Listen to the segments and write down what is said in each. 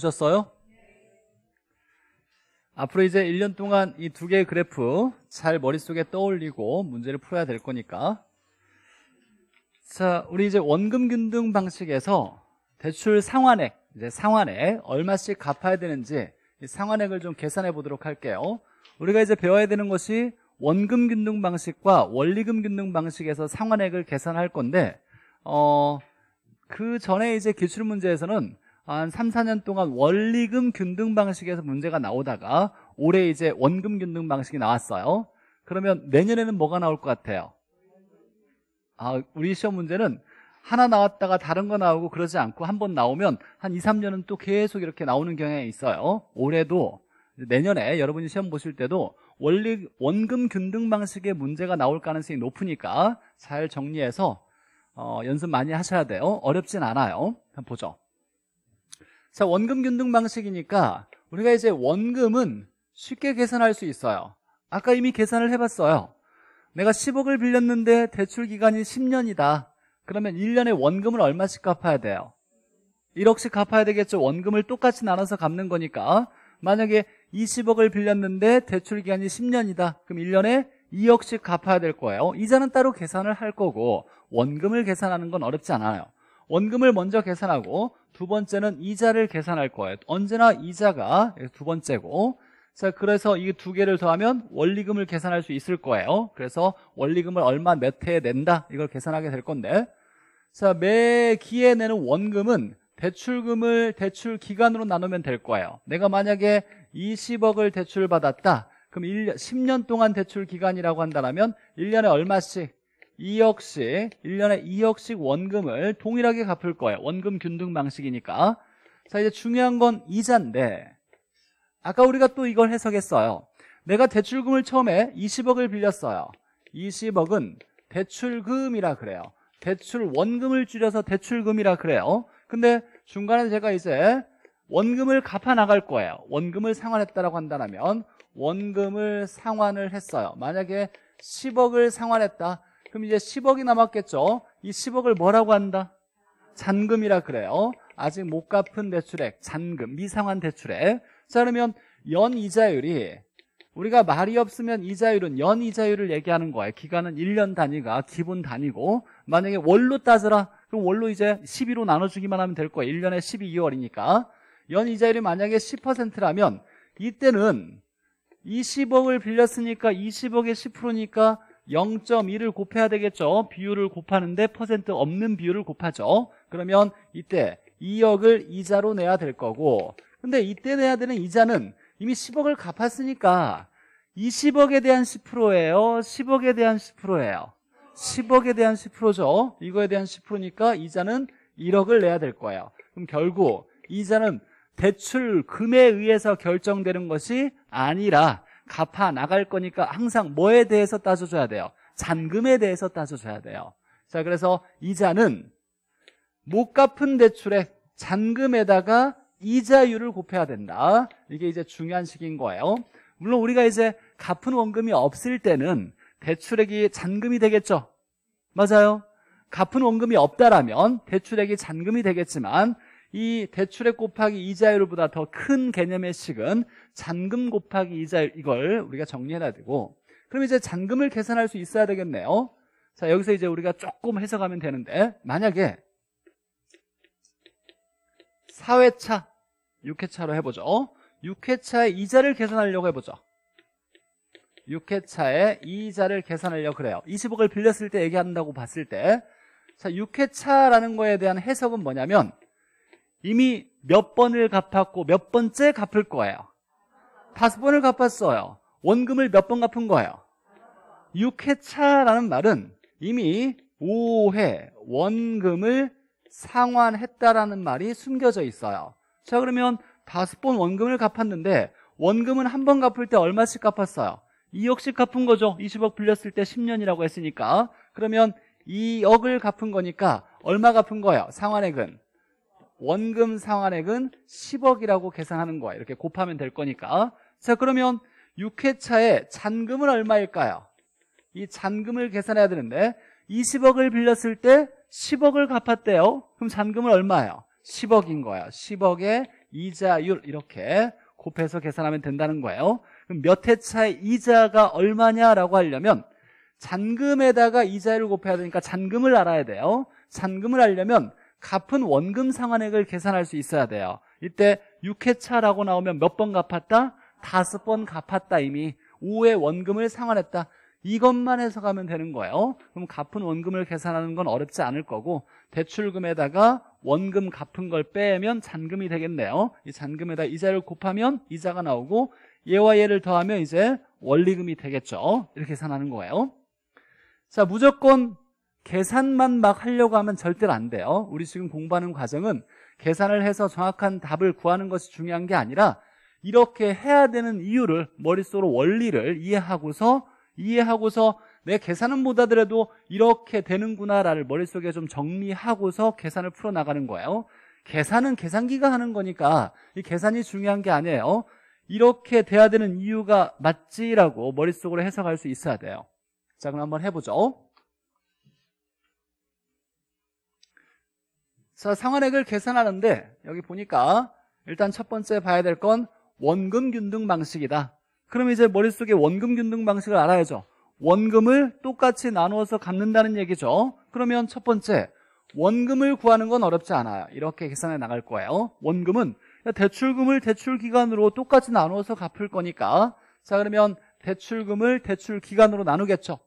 보셨어요? 앞으로 이제 1년 동안 이 두 개의 그래프 잘 머릿속에 떠올리고 문제를 풀어야 될 거니까 자, 우리 이제 원금 균등 방식에서 대출 상환액, 이제 상환액 얼마씩 갚아야 되는지 상환액을 좀 계산해 보도록 할게요. 우리가 이제 배워야 되는 것이 원금 균등 방식과 원리금 균등 방식에서 상환액을 계산할 건데 어, 그 전에 이제 기출 문제에서는 한 3, 4년 동안 원리금 균등 방식에서 문제가 나오다가 올해 이제 원금 균등 방식이 나왔어요. 그러면 내년에는 뭐가 나올 것 같아요? 아, 우리 시험 문제는 하나 나왔다가 다른 거 나오고 그러지 않고 한 번 나오면 한 2, 3년은 또 계속 이렇게 나오는 경향이 있어요. 올해도 내년에 여러분이 시험 보실 때도 원리 원금 균등 방식의 문제가 나올 가능성이 높으니까 잘 정리해서 어, 연습 많이 하셔야 돼요. 어렵진 않아요. 한번 보죠. 자, 원금 균등 방식이니까 우리가 이제 원금은 쉽게 계산할 수 있어요. 아까 이미 계산을 해봤어요. 내가 10억을 빌렸는데 대출 기간이 10년이다. 그러면 1년에 원금을 얼마씩 갚아야 돼요? 1억씩 갚아야 되겠죠. 원금을 똑같이 나눠서 갚는 거니까. 만약에 20억을 빌렸는데 대출 기간이 10년이다. 그럼 1년에 2억씩 갚아야 될 거예요. 이자는 따로 계산을 할 거고 원금을 계산하는 건 어렵지 않아요. 원금을 먼저 계산하고 두 번째는 이자를 계산할 거예요 언제나 이자가 두 번째고 자 그래서 이 두 개를 더하면 원리금을 계산할 수 있을 거예요 그래서 원리금을 얼마 몇 회에 낸다 이걸 계산하게 될 건데 자매 기에 내는 원금은 대출금을 대출 기간으로 나누면 될 거예요 내가 만약에 20억을 대출받았다 그럼 1년, 10년 동안 대출 기간이라고 한다면 1년에 얼마씩 2억씩 1년에 2억씩 원금을 동일하게 갚을 거예요 원금 균등 방식이니까 자 이제 중요한 건 이자인데 아까 우리가 또 이걸 해석했어요 내가 대출금을 처음에 20억을 빌렸어요 20억은 대출금이라 그래요 대출 원금을 줄여서 대출금이라 그래요 근데 중간에 제가 이제 원금을 갚아 나갈 거예요 원금을 상환했다라고 한다면 원금을 상환을 했어요 만약에 10억을 상환했다 그럼 이제 10억이 남았겠죠. 이 10억을 뭐라고 한다? 잔금이라 그래요. 아직 못 갚은 대출액, 잔금, 미상환 대출액. 자 그러면 연 이자율이 우리가 말이 없으면 이자율은 연 이자율을 얘기하는 거예요. 기간은 1년 단위가 기본 단위고 만약에 월로 따져라. 그럼 월로 이제 12로 나눠주기만 하면 될 거예요. 1년에 12, 2월이니까. 연 이자율이 만약에 10%라면 이때는 20억을 빌렸으니까 20억에 10%니까 0.1을 곱해야 되겠죠 비율을 곱하는데 퍼센트 없는 비율을 곱하죠 그러면 이때 2억을 이자로 내야 될 거고 근데 이때 내야 되는 이자는 이미 10억을 갚았으니까 20억에 대한 10%예요 10억에 대한 10%예요 10억에 대한 10%죠 이거에 대한 10%니까 이자는 1억을 내야 될 거예요 그럼 결국 이자는 대출 금에 의해서 결정되는 것이 아니라 갚아 나갈 거니까 항상 뭐에 대해서 따져줘야 돼요? 잔금에 대해서 따져줘야 돼요. 자, 그래서 이자는 못 갚은 대출의 잔금에다가 이자율을 곱해야 된다. 이게 이제 중요한 식인 거예요. 물론 우리가 이제 갚은 원금이 없을 때는 대출액이 잔금이 되겠죠. 맞아요. 갚은 원금이 없다라면 대출액이 잔금이 되겠지만 이 대출액 곱하기 이자율보다 더 큰 개념의 식은 잔금 곱하기 이자율 이걸 우리가 정리해놔야 되고 그럼 이제 잔금을 계산할 수 있어야 되겠네요 자 여기서 이제 우리가 조금 해석하면 되는데 만약에 4회차 6회차로 해보죠 6회차의 이자를 계산하려고 해보죠 6회차의 이자를 계산하려고 그래요 2 5억을 빌렸을 때 얘기한다고 봤을 때자 6회차라는 거에 대한 해석은 뭐냐면 이미 몇 번을 갚았고 몇 번째 갚을 거예요? 다섯 번을 갚았어요. 원금을 몇 번 갚은 거예요? 6회차라는 말은 이미 5회 원금을 상환했다라는 말이 숨겨져 있어요. 자 그러면 다섯 번 원금을 갚았는데 원금은 한 번 갚을 때 얼마씩 갚았어요? 2억씩 갚은 거죠. 20억 빌렸을 때 10년이라고 했으니까 그러면 2억을 갚은 거니까 얼마 갚은 거예요? 상환액은 원금 상환액은 10억이라고 계산하는 거야 이렇게 곱하면 될 거니까 자 그러면 6회차에 잔금은 얼마일까요? 이 잔금을 계산해야 되는데 20억을 빌렸을 때 10억을 갚았대요 그럼 잔금은 얼마예요? 10억인 거야 1 0억의 이자율 이렇게 곱해서 계산하면 된다는 거예요 그럼 몇회차의 이자가 얼마냐라고 하려면 잔금에다가 이자율을 곱해야 되니까 잔금을 알아야 돼요 잔금을 알려면 갚은 원금 상환액을 계산할 수 있어야 돼요 이때 6회차라고 나오면 몇 번 갚았다? 다섯 번 갚았다 이미 5회 원금을 상환했다 이것만 해서가면 되는 거예요 그럼 갚은 원금을 계산하는 건 어렵지 않을 거고 대출금에다가 원금 갚은 걸 빼면 잔금이 되겠네요 이 잔금에다 이자를 곱하면 이자가 나오고 얘와 얘를 더하면 이제 원리금이 되겠죠 이렇게 계산하는 거예요 자 무조건 계산만 막 하려고 하면 절대로 안 돼요. 우리 지금 공부하는 과정은 계산을 해서 정확한 답을 구하는 것이 중요한 게 아니라 이렇게 해야 되는 이유를 머릿속으로 원리를 이해하고서 이해하고서 내 계산은 못 하더라도 이렇게 되는구나라를 머릿속에 좀 정리하고서 계산을 풀어나가는 거예요. 계산은 계산기가 하는 거니까 이 계산이 중요한 게 아니에요. 이렇게 돼야 되는 이유가 맞지라고 머릿속으로 해석할 수 있어야 돼요. 자, 그럼 한번 해보죠. 자, 상환액을 계산하는데 여기 보니까 일단 첫 번째 봐야 될 건 원금 균등 방식이다. 그럼 이제 머릿속에 원금 균등 방식을 알아야죠. 원금을 똑같이 나누어서 갚는다는 얘기죠. 그러면 첫 번째 원금을 구하는 건 어렵지 않아요. 이렇게 계산해 나갈 거예요. 원금은 대출금을 대출 기간으로 똑같이 나누어서 갚을 거니까 자 그러면 대출금을 대출 기간으로 나누겠죠.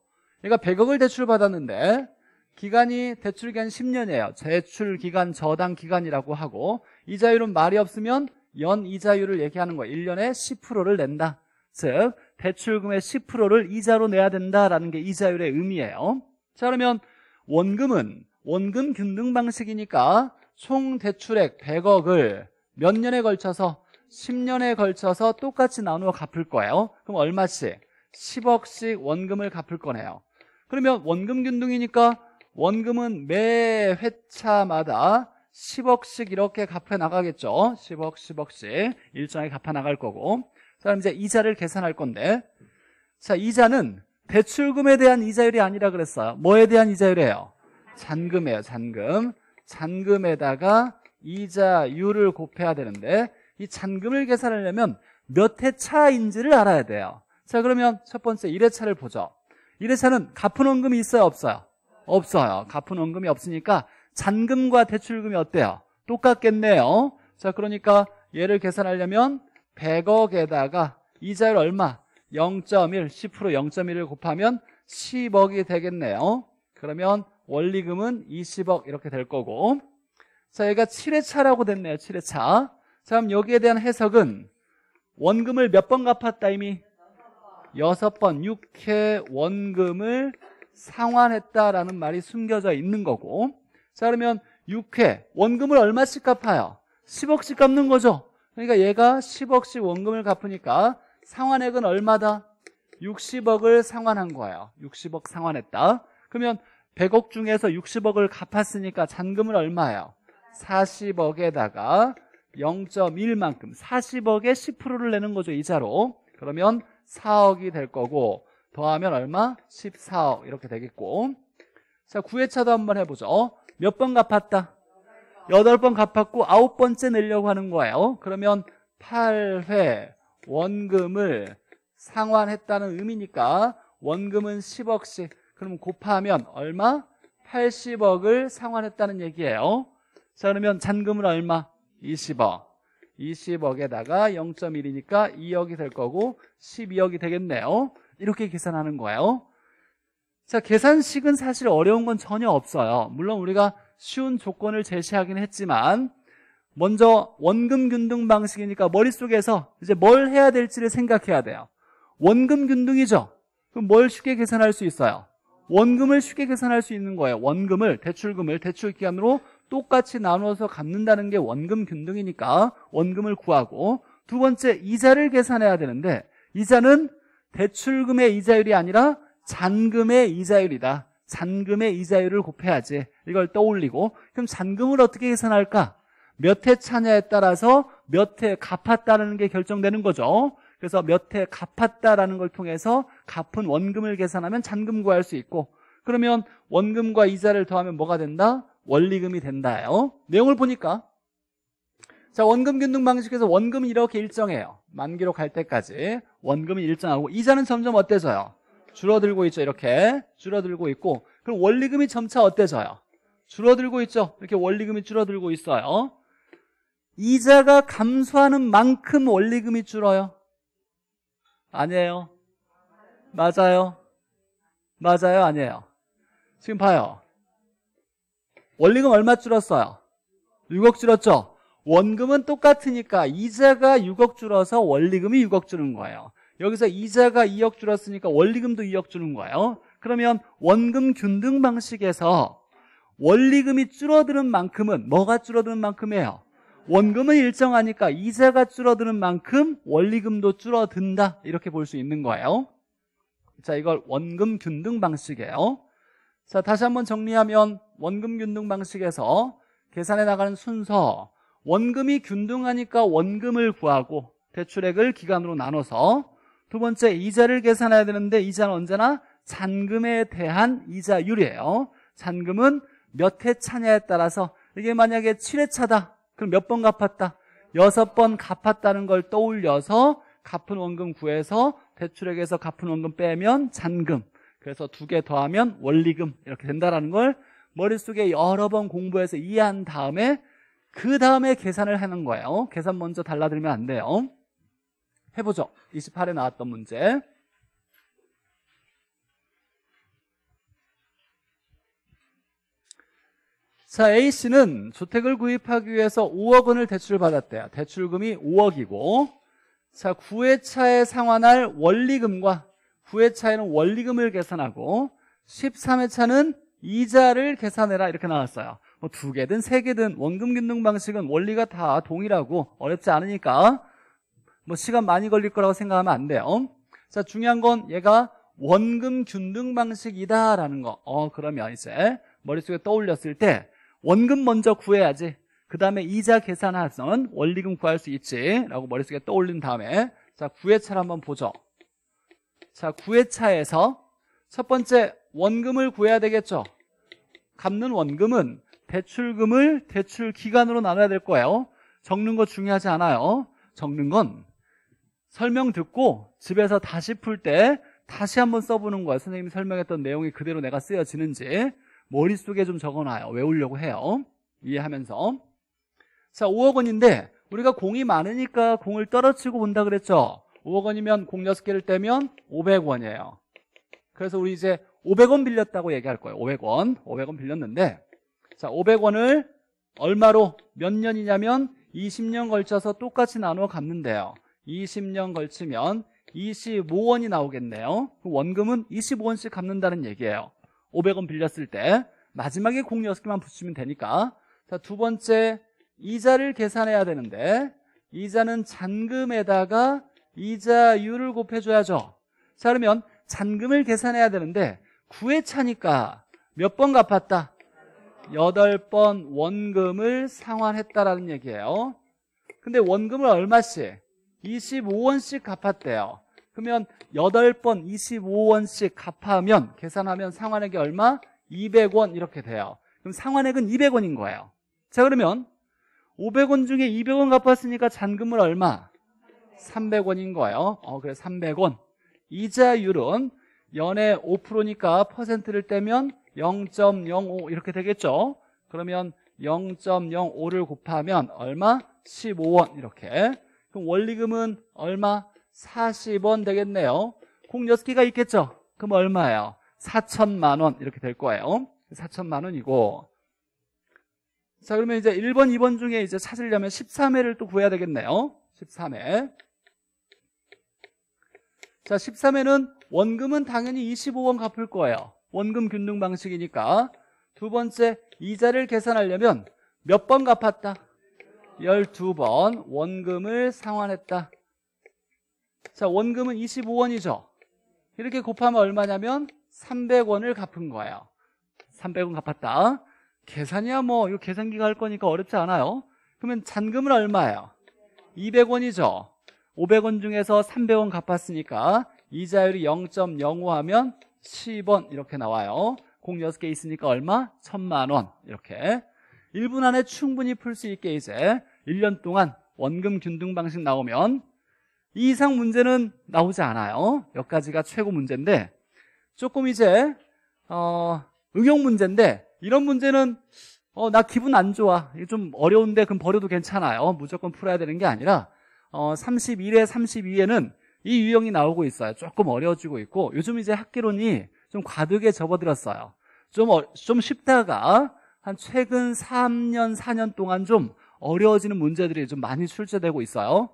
얘가 100억을 대출받았는데 기간이 대출 기간 10년이에요. 대출 기간 저당 기간이라고 하고 이자율은 말이 없으면 연 이자율을 얘기하는 거예요. 1년에 10%를 낸다. 즉 대출금의 10%를 이자로 내야 된다라는 게 이자율의 의미예요. 자 그러면 원금은 원금 균등 방식이니까 총 대출액 100억을 몇 년에 걸쳐서 10년에 걸쳐서 똑같이 나누어 갚을 거예요. 그럼 얼마씩? 10억씩 원금을 갚을 거네요. 그러면 원금 균등이니까 원금은 매 회차마다 10억씩 이렇게 갚아 나가겠죠. 10억, 10억씩 일정하게 갚아 나갈 거고. 그다 이제 이자를 계산할 건데, 자 이자는 대출금에 대한 이자율이 아니라 그랬어요. 뭐에 대한 이자율이에요? 잔금이에요. 잔금. 잔금에다가 이자율을 곱해야 되는데 이 잔금을 계산하려면 몇 회차인지를 알아야 돼요. 자 그러면 첫 번째 1회차를 보죠. 1회차는 갚은 원금이 있어요? 없어요? 없어요. 갚은 원금이 없으니까 잔금과 대출금이 어때요? 똑같겠네요. 자, 그러니까 얘를 계산하려면 100억에다가 이자율 얼마? 0.1, 10% 0.1을 곱하면 10억이 되겠네요. 그러면 원리금은 20억 이렇게 될 거고 자, 얘가 7회차라고 됐네요. 7회차. 자, 그럼 여기에 대한 해석은 원금을 몇 번 갚았다 이미? 6번. 6회 원금을 상환했다라는 말이 숨겨져 있는 거고 자 그러면 6회 원금을 얼마씩 갚아요? 10억씩 갚는 거죠 그러니까 얘가 10억씩 원금을 갚으니까 상환액은 얼마다? 60억을 상환한 거예요 60억 상환했다 그러면 100억 중에서 60억을 갚았으니까 잔금은 얼마예요? 40억에다가 0.1만큼 40억에 10%를 내는 거죠 이자로 그러면 4억이 될 거고 더하면 얼마? 14억 이렇게 되겠고 자 9회차도 한번 해보죠 몇 번 갚았다? 8번 갚았고 9번째 내려고 하는 거예요 그러면 8회 원금을 상환했다는 의미니까 원금은 10억씩 그러면 곱하면 얼마? 80억을 상환했다는 얘기예요 자 그러면 잔금은 얼마? 20억 20억에다가 0.1이니까 2억이 될 거고 12억이 되겠네요 이렇게 계산하는 거예요. 자, 계산식은 사실 어려운 건 전혀 없어요. 물론 우리가 쉬운 조건을 제시하긴 했지만 먼저 원금 균등 방식이니까 머릿속에서 이제 뭘 해야 될지를 생각해야 돼요. 원금 균등이죠. 그럼 뭘 쉽게 계산할 수 있어요? 원금을 쉽게 계산할 수 있는 거예요. 원금을 대출금을 대출 기간으로 똑같이 나누어서 갚는다는 게 원금 균등이니까 원금을 구하고 두 번째 이자를 계산해야 되는데 이자는 대출금의 이자율이 아니라 잔금의 이자율이다. 잔금의 이자율을 곱해야지. 이걸 떠올리고 그럼 잔금을 어떻게 계산할까? 몇 회 차냐에 따라서 몇 회 갚았다는 게 결정되는 거죠. 그래서 몇 회 갚았다라는 걸 통해서 갚은 원금을 계산하면 잔금 구할 수 있고 그러면 원금과 이자를 더하면 뭐가 된다? 원리금이 된다요. 내용을 보니까 자 원금 균등 방식에서 원금이 이렇게 일정해요. 만기로 갈 때까지 원금이 일정하고 이자는 점점 어때서요 줄어들고 있죠 이렇게 줄어들고 있고 그럼 원리금이 점차 어때서요 줄어들고 있죠 이렇게 원리금이 줄어들고 있어요 이자가 감소하는 만큼 원리금이 줄어요? 아니에요 맞아요 맞아요 아니에요 지금 봐요 원리금 얼마 줄었어요? 6억 줄었죠 원금은 똑같으니까 이자가 6억 줄어서 원리금이 6억 주는 거예요 여기서 이자가 2억 줄었으니까 원리금도 2억 주는 거예요 그러면 원금 균등 방식에서 원리금이 줄어드는 만큼은 뭐가 줄어드는 만큼이에요? 원금은 일정하니까 이자가 줄어드는 만큼 원리금도 줄어든다 이렇게 볼 수 있는 거예요 자 이걸 원금 균등 방식이에요 자 다시 한번 정리하면 원금 균등 방식에서 계산해 나가는 순서 원금이 균등하니까 원금을 구하고 대출액을 기간으로 나눠서 두 번째 이자를 계산해야 되는데 이자는 언제나 잔금에 대한 이자율이에요 잔금은 몇 회 차냐에 따라서 이게 만약에 7회 차다 그럼 몇 번 갚았다? 6번 갚았다는 걸 떠올려서 갚은 원금 구해서 대출액에서 갚은 원금 빼면 잔금 그래서 두 개 더하면 원리금 이렇게 된다라는 걸 머릿속에 여러 번 공부해서 이해한 다음에 그 다음에 계산을 하는 거예요 계산 먼저 달라들면 안 돼요 해보죠. 28에 나왔던 문제. 자, A씨는 주택을 구입하기 위해서 5억 원을 대출을 받았대요. 대출금이 5억이고 자, 구회차에 상환할 원리금과 9회차에는 원리금을 계산하고 13회차는 이자를 계산해라 이렇게 나왔어요. 뭐두 개든 세 개든 원금 균등 방식은 원리가 다 동일하고 어렵지 않으니까 뭐 시간 많이 걸릴 거라고 생각하면 안 돼요. 어? 자, 중요한 건 얘가 원금 균등 방식이다라는 거. 어, 그러면 이제 머릿속에 떠올렸을 때 원금 먼저 구해야지. 그 다음에 이자 계산하선 원리금 구할 수 있지. 라고 머릿속에 떠올린 다음에 자, 구회차를 한번 보죠. 자, 구회차에서첫 번째 원금을 구해야 되겠죠. 갚는 원금은 대출금을 대출 기간으로 나눠야 될 거예요. 적는 거 중요하지 않아요. 적는 건 설명 듣고 집에서 다시 풀 때 다시 한번 써보는 거야. 선생님이 설명했던 내용이 그대로 내가 쓰여지는지 머릿속에 좀 적어놔요. 외우려고 해요. 이해하면서. 자, 5억 원인데 우리가 공이 많으니까 공을 떨어치고 본다 그랬죠. 5억 원이면 공 6개를 떼면 500원이에요. 그래서 우리 이제 500원 빌렸다고 얘기할 거예요. 500원. 500원 빌렸는데 자, 500원을 얼마로 몇 년이냐면 20년 걸쳐서 똑같이 나눠 갚는데요. 20년 걸치면 25원이 나오겠네요 그 원금은 25원씩 갚는다는 얘기예요 500원 빌렸을 때 마지막에 공 6개만 붙이면 되니까 자두 번째 이자를 계산해야 되는데 이자는 잔금에다가 이자율을 곱해줘야죠 자 그러면 잔금을 계산해야 되는데 9회차니까 몇 번 갚았다? 8번 원금을 상환했다라는 얘기예요 근데 원금을 얼마씩? 25원씩 갚았대요. 그러면 8번 25원씩 갚아면 계산하면 상환액이 얼마? 200원 이렇게 돼요. 그럼 상환액은 200원인 거예요. 자 그러면 500원 중에 200원 갚았으니까 잔금을 얼마? 300원인 거예요. 어, 그래 300원. 이자율은 연에 5%니까 퍼센트를 떼면 0.05 이렇게 되겠죠. 그러면 0.05를 곱하면 얼마? 15원 이렇게 그럼 원리금은 얼마? 40원 되겠네요. 공 6개가 있겠죠? 그럼 얼마예요? 4천만 원 이렇게 될 거예요. 4천만 원이고 자 그러면 이제 1번, 2번 중에 이제 찾으려면 13회를 또 구해야 되겠네요. 13회 자 13회는 원금은 당연히 25원 갚을 거예요. 원금 균등 방식이니까 두 번째 이자를 계산하려면 몇 번 갚았다? 12번 원금을 상환했다. 자, 원금은 25원이죠. 이렇게 곱하면 얼마냐면 300원을 갚은 거예요. 300원 갚았다. 계산이야 뭐 이거 계산기가 할 거니까 어렵지 않아요. 그러면 잔금은 얼마예요? 200원이죠. 500원 중에서 300원 갚았으니까 이자율이 0.05 하면 10원 이렇게 나와요. 공 6개 있으니까 얼마? 1 0 0 0만원 이렇게 1분 안에 충분히 풀 수 있게 이제 1년 동안 원금 균등 방식 나오면 이 이상 문제는 나오지 않아요 몇가지가 최고 문제인데 조금 이제 어, 응용 문제인데 이런 문제는 어, 나 기분 안 좋아 이게좀 어려운데 그럼 버려도 괜찮아요 무조건 풀어야 되는 게 아니라 어, 31회 32회는 이 유형이 나오고 있어요 조금 어려워지고 있고 요즘 이제 학기론이 좀 과득에 접어들었어요 좀, 어, 좀 쉽다가 한 최근 3년, 4년 동안 좀 어려워지는 문제들이 좀 많이 출제되고 있어요.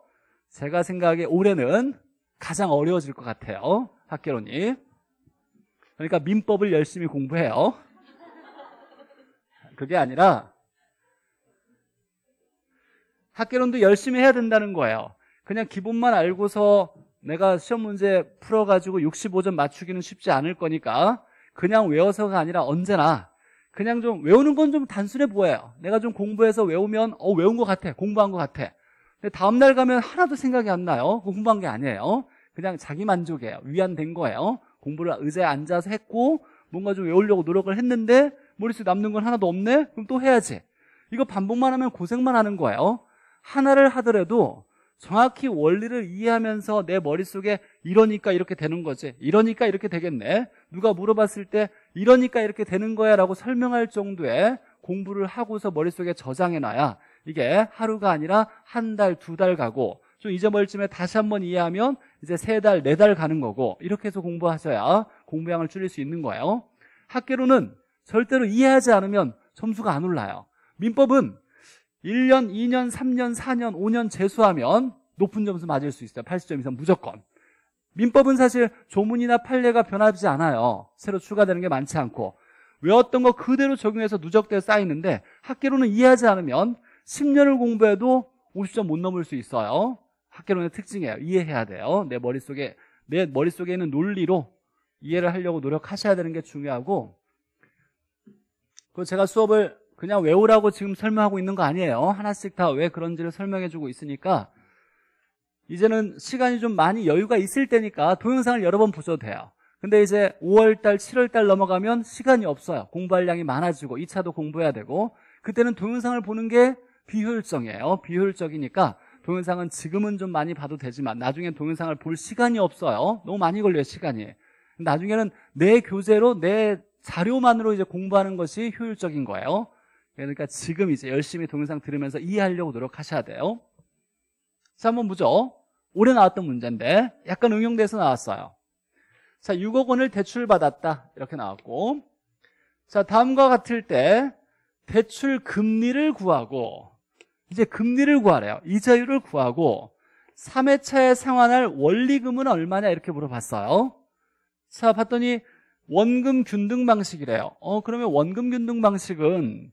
제가 생각에 하기 올해는 가장 어려워질 것 같아요. 학개론이. 그러니까 민법을 열심히 공부해요. 그게 아니라 학개론도 열심히 해야 된다는 거예요. 그냥 기본만 알고서 내가 시험 문제 풀어가지고 65점 맞추기는 쉽지 않을 거니까 그냥 외워서가 아니라 언제나 그냥 좀 외우는 건 좀 단순해 보여요. 내가 좀 공부해서 외우면 어 외운 것 같아, 공부한 것 같아. 근데 다음 날 가면 하나도 생각이 안 나요. 공부한 게 아니에요. 그냥 자기 만족이에요. 위안된 거예요. 공부를 의자에 앉아서 했고 뭔가 좀 외우려고 노력을 했는데 머릿속에 남는 건 하나도 없네? 그럼 또 해야지. 이거 반복만 하면 고생만 하는 거예요. 하나를 하더라도 정확히 원리를 이해하면서 내 머릿속에 이러니까 이렇게 되는 거지. 이러니까 이렇게 되겠네. 누가 물어봤을 때 이러니까 이렇게 되는 거야 라고 설명할 정도의 공부를 하고서 머릿속에 저장해놔야 이게 하루가 아니라 한 달, 두 달 가고 좀 잊어버릴 쯤에 다시 한 번 이해하면 이제 세 달, 네 달 가는 거고 이렇게 해서 공부하셔야 공부량을 줄일 수 있는 거예요. 학계로는 절대로 이해하지 않으면 점수가 안 올라요. 민법은 1년, 2년, 3년, 4년, 5년 재수하면 높은 점수 맞을 수 있어요. 80점 이상 무조건. 민법은 사실 조문이나 판례가 변하지 않아요. 새로 추가되는 게 많지 않고 외웠던 거 그대로 적용해서 누적되어 쌓이는데 학계론은 이해하지 않으면 10년을 공부해도 50점 못 넘을 수 있어요. 학계론의 특징이에요. 이해해야 돼요. 내 머릿속에 내 머릿속에 있는 논리로 이해를 하려고 노력하셔야 되는 게 중요하고 그 제가 수업을 그냥 외우라고 지금 설명하고 있는 거 아니에요. 하나씩 다 왜 그런지를 설명해 주고 있으니까 이제는 시간이 좀 많이 여유가 있을 때니까 동영상을 여러 번 보셔도 돼요. 근데 이제 5월달, 7월달 넘어가면 시간이 없어요. 공부할 양이 많아지고 2차도 공부해야 되고 그때는 동영상을 보는 게 비효율적이에요. 비효율적이니까 동영상은 지금은 좀 많이 봐도 되지만 나중에 동영상을 볼 시간이 없어요. 너무 많이 걸려요, 시간이. 나중에는 내 교재로 내 자료만으로 이제 공부하는 것이 효율적인 거예요. 그러니까 지금 이제 열심히 동영상 들으면서 이해하려고 노력하셔야 돼요. 자, 한번 보죠. 올해 나왔던 문제인데 약간 응용돼서 나왔어요. 자, 6억 원을 대출받았다. 이렇게 나왔고 자, 다음과 같을 때 대출 금리를 구하고 이제 금리를 구하래요. 이자율을 구하고 3회차에 상환할 원리금은 얼마냐 이렇게 물어봤어요. 자, 봤더니 원금 균등 방식이래요. 어, 그러면 원금 균등 방식은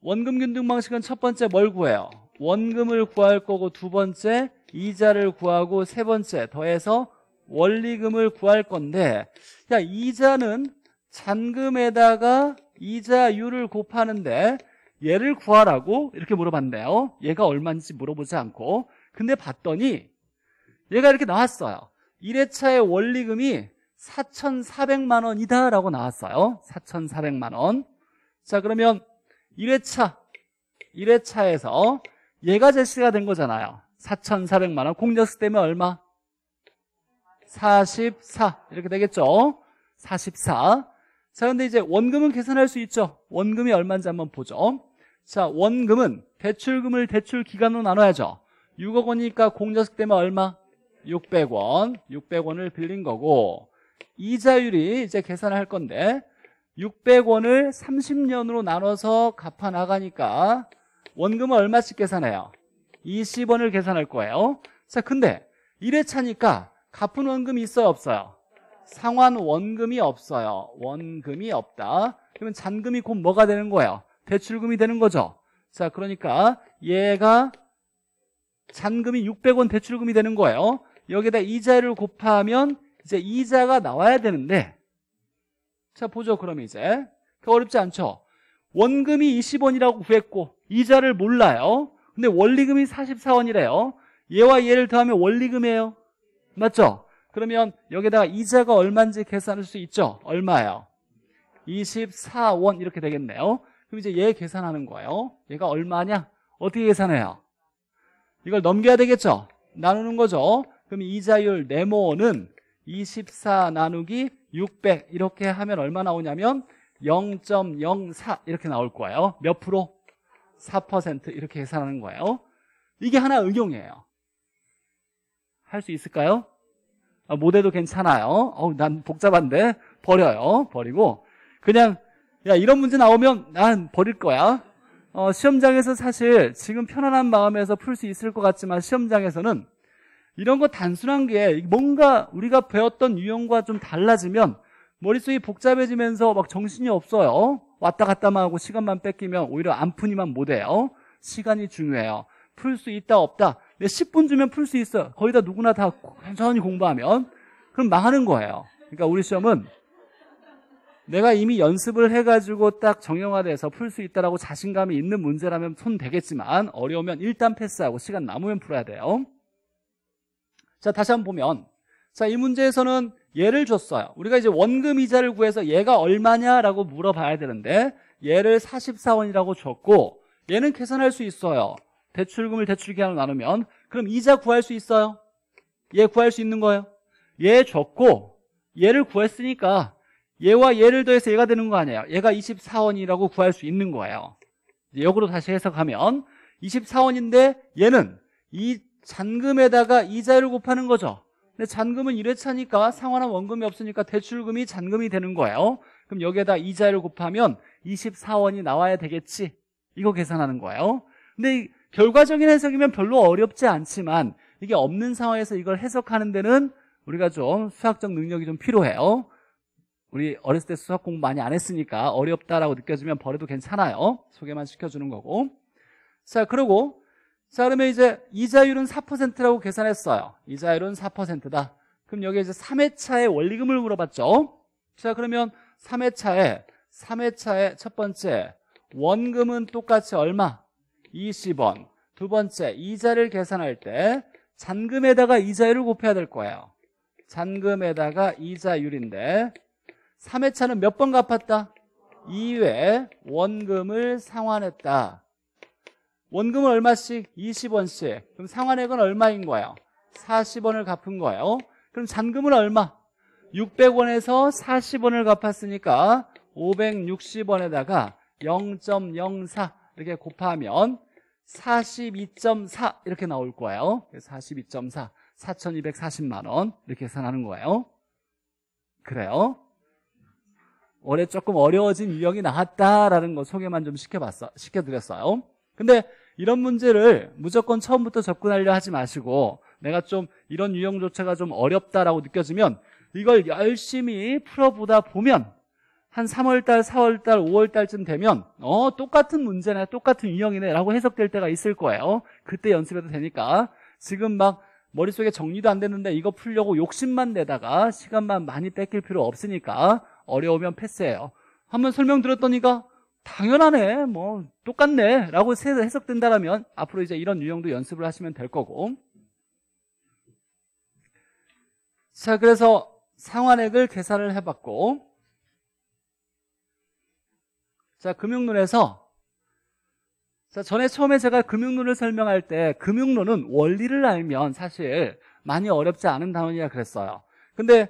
원금 균등 방식은 첫 번째 뭘 구해요? 원금을 구할 거고 두 번째 이자를 구하고 세 번째 더해서 원리금을 구할 건데 야 이자는 잔금에다가 이자율을 곱하는데 얘를 구하라고 이렇게 물어봤네요 얘가 얼마인지 물어보지 않고 근데 봤더니 얘가 이렇게 나왔어요 1회차의 원리금이 4,400만 원이다 라고 나왔어요 4,400만 원 자 그러면 1회차 1회차에서 얘가 제시가 된 거잖아요 4,400만 원. 공여세 때문에 얼마? 44. 이렇게 되겠죠? 44. 자, 근데 이제 원금은 계산할 수 있죠? 원금이 얼마인지 한번 보죠. 자, 원금은 대출금을 대출 기간으로 나눠야죠. 6억 원이니까 공여세 때문에 얼마? 600원. 600원을 빌린 거고 이자율이 이제 계산을 할 건데 600원을 30년으로 나눠서 갚아 나가니까 원금은 얼마씩 계산해요? 20원을 계산할 거예요. 자, 근데 1회차니까 갚은 원금이 있어요, 없어요? 상환 원금이 없어요. 원금이 없다. 그러면 잔금이 곧 뭐가 되는 거예요? 대출금이 되는 거죠. 자, 그러니까 얘가 잔금이 600원 대출금이 되는 거예요. 여기다 에 이자를 곱하면 이제 이자가 나와야 되는데 자, 보죠. 그럼 이제 어렵지 않죠? 원금이 20원이라고 구했고 이자를 몰라요. 근데 원리금이 44원이래요. 얘와 얘를 더하면 원리금이에요. 맞죠? 그러면 여기다가 이자가 얼마인지 계산할 수 있죠? 얼마예요? 24원 이렇게 되겠네요. 그럼 이제 얘 계산하는 거예요. 얘가 얼마냐? 어떻게 계산해요? 이걸 넘겨야 되겠죠? 나누는 거죠. 그럼 이자율 네모는 24 나누기 600 이렇게 하면 얼마 나오냐면 0.04 이렇게 나올 거예요. 몇 프로? 4% 이렇게 계산하는 거예요. 이게 하나 응용이에요. 할 수 있을까요? 아, 못해도 괜찮아요. 어난 복잡한데 버려요. 버리고 그냥 야 이런 문제 나오면 난 버릴 거야. 어, 시험장에서 사실 지금 편안한 마음에서 풀 수 있을 것 같지만 시험장에서는 이런 거 단순한 게 뭔가 우리가 배웠던 유형과 좀 달라지면 머릿속이 복잡해지면서 막 정신이 없어요. 왔다 갔다만 하고 시간만 뺏기면 오히려 안푸니만 못해요. 시간이 중요해요. 풀 수 있다 없다. 내 10분 주면 풀 수 있어. 거의 다 누구나 다 천천히 공부하면 그럼 망하는 거예요. 그러니까 우리 시험은 내가 이미 연습을 해가지고 딱 정형화돼서 풀 수 있다라고 자신감이 있는 문제라면 손 되겠지만 어려우면 일단 패스하고 시간 남으면 풀어야 돼요. 자 다시 한번 보면 자 이 문제에서는 얘를 줬어요. 우리가 이제 원금 이자를 구해서 얘가 얼마냐라고 물어봐야 되는데 얘를 44원이라고 줬고 얘는 계산할 수 있어요. 대출금을 대출기한으로 나누면 그럼 이자 구할 수 있어요? 얘 구할 수 있는 거예요. 얘 줬고 얘를 구했으니까 얘와 얘를 더해서 얘가 되는 거 아니에요. 얘가 24원이라고 구할 수 있는 거예요. 역으로 다시 해석하면 24원인데 얘는 이 잔금에다가 이자를 곱하는 거죠. 근데 잔금은 1회차니까 상환한 원금이 없으니까 대출금이 잔금이 되는 거예요. 그럼 여기에다 이자를 곱하면 24원이 나와야 되겠지. 이거 계산하는 거예요. 근데 결과적인 해석이면 별로 어렵지 않지만 이게 없는 상황에서 이걸 해석하는 데는 우리가 좀 수학적 능력이 좀 필요해요. 우리 어렸을 때 수학 공부 많이 안 했으니까 어렵다라고 느껴지면 버려도 괜찮아요. 소개만 시켜주는 거고. 자, 그리고 자, 그러면 이제 이자율은 4%라고 계산했어요. 이자율은 4%다. 그럼 여기 이제 3회차의 원리금을 물어봤죠. 자, 그러면 3회차에 3회차에첫 번째 원금은 똑같이 얼마? 20원. 두 번째 이자를 계산할 때 잔금에다가 이자율을 곱해야 될 거예요. 잔금에다가 이자율인데 3회차는 몇 번 갚았다? 2회 원금을 상환했다. 원금은 얼마씩? 20원씩. 그럼 상환액은 얼마인 거예요? 40원을 갚은 거예요. 그럼 잔금은 얼마? 600원에서 40원을 갚았으니까 560원에다가 0.04 이렇게 곱하면 42.4 이렇게 나올 거예요. 42.4, 4,240만 원 이렇게 계산하는 거예요. 그래요. 올해 조금 어려워진 유형이 나왔다라는 거 소개만 좀 시켜봤어, 시켜드렸어요. 근데 이런 문제를 무조건 처음부터 접근하려 하지 마시고 내가 좀 이런 유형 조차가 좀 어렵다라고 느껴지면 이걸 열심히 풀어보다 보면 한 3월달, 4월달, 5월달쯤 되면 어 똑같은 문제네, 똑같은 유형이네라고 해석될 때가 있을 거예요. 그때 연습해도 되니까 지금 막 머릿속에 정리도 안 됐는데 이거 풀려고 욕심만 내다가 시간만 많이 뺏길 필요 없으니까 어려우면 패스해요. 한번 설명드렸더니가 당연하네, 뭐, 똑같네, 라고 해석된다면 앞으로 이제 이런 유형도 연습을 하시면 될 거고. 자, 그래서 상환액을 계산을 해봤고, 자, 금융론에서 자, 전에 처음에 제가 금융론을 설명할 때 금융론은 원리를 알면 사실 많이 어렵지 않은 단원이라 그랬어요. 근데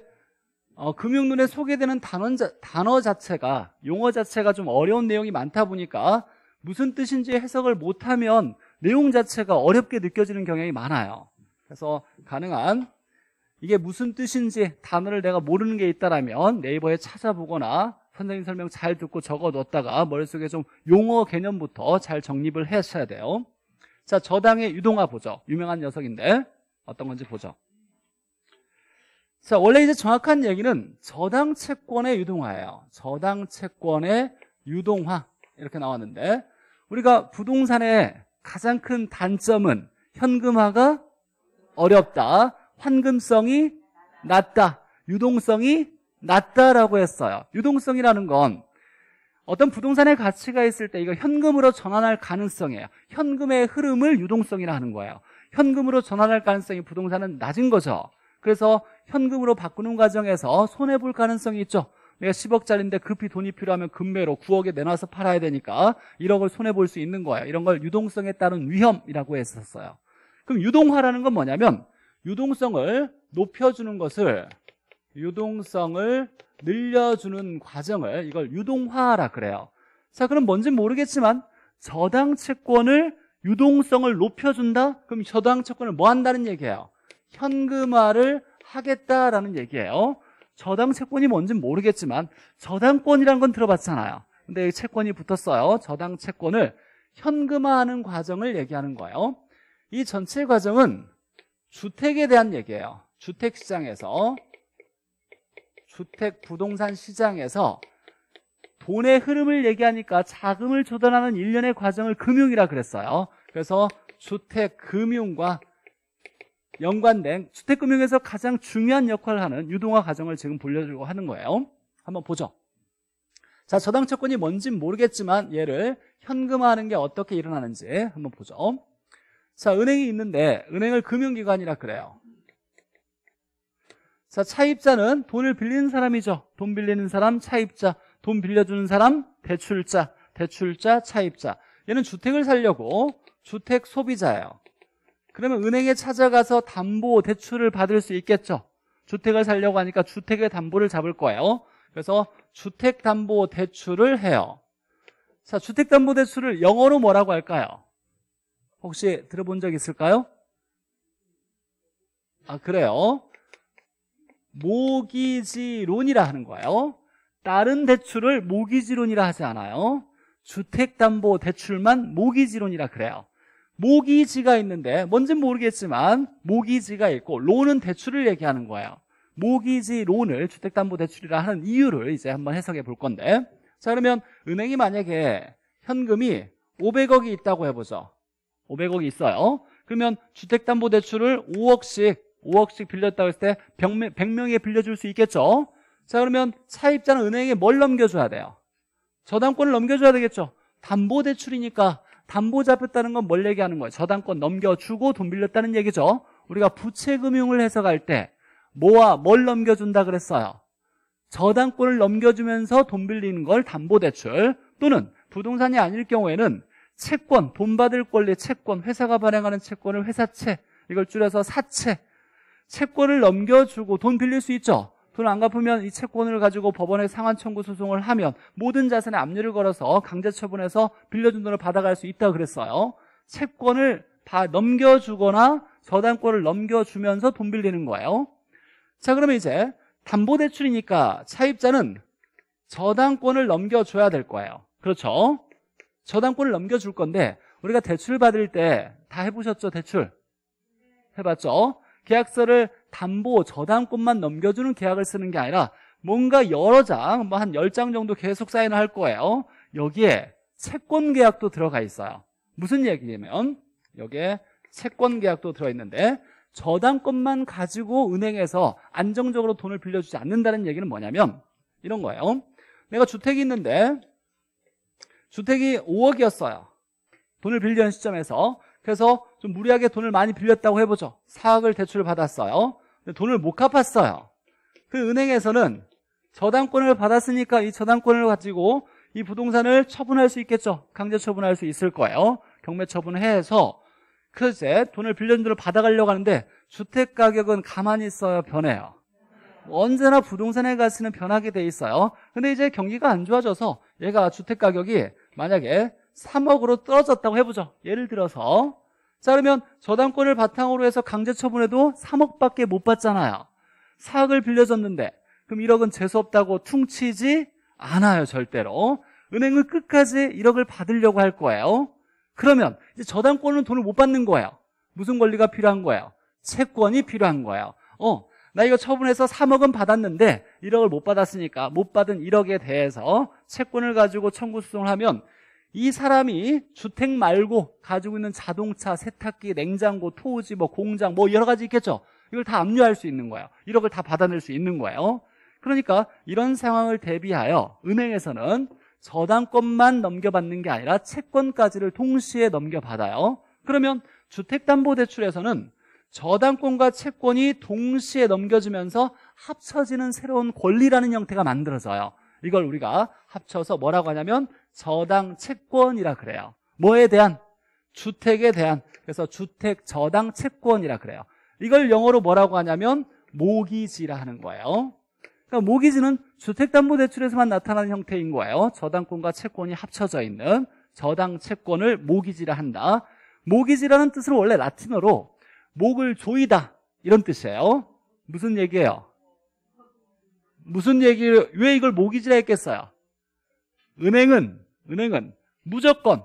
어, 금융론에 소개되는 단어, 단어 자체가 용어 자체가 좀 어려운 내용이 많다 보니까 무슨 뜻인지 해석을 못하면 내용 자체가 어렵게 느껴지는 경향이 많아요 그래서 가능한 이게 무슨 뜻인지 단어를 내가 모르는 게 있다라면 네이버에 찾아보거나 선생님 설명 잘 듣고 적어뒀다가 머릿속에 좀 용어 개념부터 잘 정립을 하셔야 돼요 자 저당의 유동화 보죠 유명한 녀석인데 어떤 건지 보죠 자, 원래 이제 정확한 얘기는 저당 채권의 유동화예요. 저당 채권의 유동화 이렇게 나왔는데 우리가 부동산의 가장 큰 단점은 현금화가 어렵다. 환금성이 낮다. 유동성이 낮다라고 했어요. 유동성이라는 건 어떤 부동산의 가치가 있을 때 이거 현금으로 전환할 가능성이에요. 현금의 흐름을 유동성이라 하는 거예요. 현금으로 전환할 가능성이 부동산은 낮은 거죠. 그래서 현금으로 바꾸는 과정에서 손해볼 가능성이 있죠. 내가 10억짜리인데 급히 돈이 필요하면 금매로 9억에 내놔서 팔아야 되니까 1억을 손해볼 수 있는 거예요. 이런 걸 유동성에 따른 위험이라고 했었어요. 그럼 유동화라는 건 뭐냐면 유동성을 높여주는 것을 유동성을 늘려주는 과정을 이걸 유동화라 그래요. 자 그럼 뭔진 모르겠지만 저당 채권을 유동성을 높여준다? 그럼 저당 채권을 뭐 한다는 얘기예요? 현금화를 하겠다라는 얘기예요. 저당 채권이 뭔지 모르겠지만 저당권이란 건 들어봤잖아요. 근데 여기 채권이 붙었어요. 저당 채권을 현금화하는 과정을 얘기하는 거예요. 이 전체 과정은 주택에 대한 얘기예요. 주택 시장에서 주택 부동산 시장에서 돈의 흐름을 얘기하니까 자금을 조달하는 일련의 과정을 금융이라 그랬어요. 그래서 주택 금융과 연관된 주택금융에서 가장 중요한 역할을 하는 유동화 과정을 지금 보려고 하는 거예요 한번 보죠 자 저당 채권이 뭔진 모르겠지만 얘를 현금화하는 게 어떻게 일어나는지 한번 보죠 자 은행이 있는데 은행을 금융기관이라 그래요 자 차입자는 돈을 빌리는 사람이죠 돈 빌리는 사람 차입자 돈 빌려주는 사람 대출자 대출자 차입자 얘는 주택을 살려고 주택 소비자예요 그러면 은행에 찾아가서 담보 대출을 받을 수 있겠죠 주택을 살려고 하니까 주택의 담보를 잡을 거예요 그래서 주택담보 대출을 해요 자 주택담보 대출을 영어로 뭐라고 할까요? 혹시 들어본 적 있을까요? 아 그래요 모기지론이라 하는 거예요 다른 대출을 모기지론이라 하지 않아요 주택담보 대출만 모기지론이라 그래요 모기지가 있는데 뭔진 모르겠지만 모기지가 있고 론은 대출을 얘기하는 거예요 모기지 론을 주택담보대출이라 하는 이유를 이제 한번 해석해 볼 건데 자 그러면 은행이 만약에 현금이 500억이 있다고 해보죠 500억이 있어요 그러면 주택담보대출을 5억씩 5억씩 빌렸다고 했을 때 100명, 에 빌려줄 수 있겠죠 자 그러면 차입자는 은행에 뭘 넘겨줘야 돼요 저당권을 넘겨줘야 되겠죠 담보대출이니까 담보 잡혔다는 건 뭘 얘기하는 거예요? 저당권 넘겨주고 돈 빌렸다는 얘기죠. 우리가 부채금융을 해석할 때 뭐와 뭘 넘겨준다 그랬어요? 저당권을 넘겨주면서 돈 빌리는 걸 담보대출 또는 부동산이 아닐 경우에는 채권, 돈 받을 권리 채권, 회사가 발행하는 채권을 회사채, 이걸 줄여서 사채, 채권을 넘겨주고 돈 빌릴 수 있죠. 돈안 갚으면 이 채권을 가지고 법원에 상환 청구 소송을 하면 모든 자산에 압류를 걸어서 강제 처분해서 빌려준 돈을 받아갈 수 있다고 그랬어요. 채권을 다 넘겨주거나 저당권을 넘겨주면서 돈 빌리는 거예요. 자 그러면 이제 담보대출이니까 차입자는 저당권을 넘겨줘야 될 거예요. 그렇죠? 저당권을 넘겨줄 건데 우리가 대출 받을 때 다 해보셨죠? 대출 해봤죠? 계약서를 담보, 저당권만 넘겨주는 계약을 쓰는 게 아니라 뭔가 여러 장, 뭐 한 10장 정도 계속 사인을 할 거예요. 여기에 채권 계약도 들어가 있어요. 무슨 얘기냐면 여기에 채권 계약도 들어있는데 저당권만 가지고 은행에서 안정적으로 돈을 빌려주지 않는다는 얘기는 뭐냐면 이런 거예요. 내가 주택이 있는데 주택이 5억이었어요. 돈을 빌려는 시점에서 그래서 좀 무리하게 돈을 많이 빌렸다고 해보죠 4억을 대출을 받았어요 돈을 못 갚았어요 그 은행에서는 저당권을 받았으니까 이 저당권을 가지고 이 부동산을 처분할 수 있겠죠 강제 처분할 수 있을 거예요 경매 처분해서 그제 돈을 빌려준 돈을 받아가려고 하는데 주택 가격은 가만히 있어요 변해요 언제나 부동산에 가치는 변하게 돼 있어요 근데 이제 경기가 안 좋아져서 얘가 주택 가격이 만약에 3억으로 떨어졌다고 해보죠 예를 들어서 자 그러면 저당권을 바탕으로 해서 강제 처분해도 3억밖에 못 받잖아요 4억을 빌려줬는데 그럼 1억은 재수없다고 퉁치지 않아요 절대로 은행은 끝까지 1억을 받으려고 할 거예요 그러면 이제 저당권은 돈을 못 받는 거예요 무슨 권리가 필요한 거예요 채권이 필요한 거예요 어, 나 이거 처분해서 3억은 받았는데 1억을 못 받았으니까 못 받은 1억에 대해서 채권을 가지고 청구수송을 하면 이 사람이 주택 말고 가지고 있는 자동차, 세탁기, 냉장고, 토지, 뭐 공장, 뭐 여러 가지 있겠죠. 이걸 다 압류할 수 있는 거예요. 1억을 다 받아낼 수 있는 거예요. 그러니까 이런 상황을 대비하여 은행에서는 저당권만 넘겨받는 게 아니라 채권까지를 동시에 넘겨받아요. 그러면 주택담보대출에서는 저당권과 채권이 동시에 넘겨지면서 합쳐지는 새로운 권리라는 형태가 만들어져요. 이걸 우리가 합쳐서 뭐라고 하냐면 저당 채권이라 그래요. 뭐에 대한? 주택에 대한. 그래서 주택 저당 채권이라 그래요. 이걸 영어로 뭐라고 하냐면 모기지라 하는 거예요. 그러니까 모기지는 주택담보대출에서만 나타나는 형태인 거예요. 저당권과 채권이 합쳐져 있는 저당 채권을 모기지라 한다. 모기지라는 뜻은 원래 라틴어로 목을 조이다 이런 뜻이에요. 무슨 얘기예요? 무슨 얘기를 왜 이걸 모기지라 했겠어요? 은행은 은행은 무조건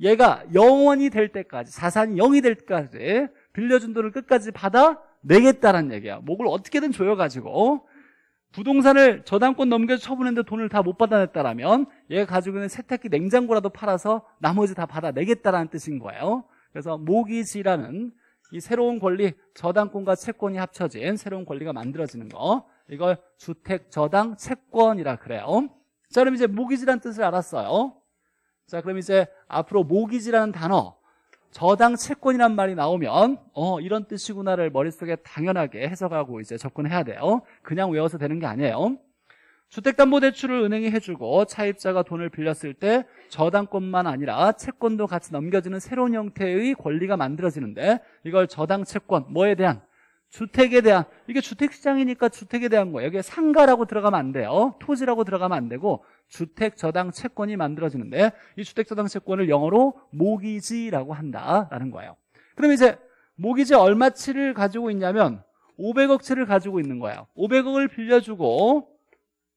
얘가 0원이될 때까지 자산이 0이 될 때까지 빌려준 돈을 끝까지 받아 내겠다라는 얘기야 목을 어떻게든 조여가지고 부동산을 저당권 넘겨서 처분했는데 돈을 다 못 받아냈다라면 얘가 가지고 있는 세탁기 냉장고라도 팔아서 나머지 다 받아내겠다라는 뜻인 거예요 그래서 모기지라는 이 새로운 권리 저당권과 채권이 합쳐진 새로운 권리가 만들어지는 거 이걸 주택 저당 채권이라 그래요 자 그럼 이제 모기지란 뜻을 알았어요 자, 그럼 이제 앞으로 모기지라는 단어, 저당 채권이란 말이 나오면 어 이런 뜻이구나를 머릿속에 당연하게 해석하고 이제 접근해야 돼요. 그냥 외워서 되는 게 아니에요. 주택담보대출을 은행이 해주고 차입자가 돈을 빌렸을 때 저당권만 아니라 채권도 같이 넘겨지는 새로운 형태의 권리가 만들어지는데 이걸 저당채권 뭐에 대한 주택에 대한 이게 주택시장이니까 주택에 대한 거예요. 여기에 상가라고 들어가면 안 돼요. 토지라고 들어가면 안 되고 주택 저당 채권이 만들어지는데 이 주택 저당 채권을 영어로 모기지라고 한다라는 거예요. 그럼 이제 모기지 얼마치를 가지고 있냐면 500억치를 가지고 있는 거예요. 500억을 빌려주고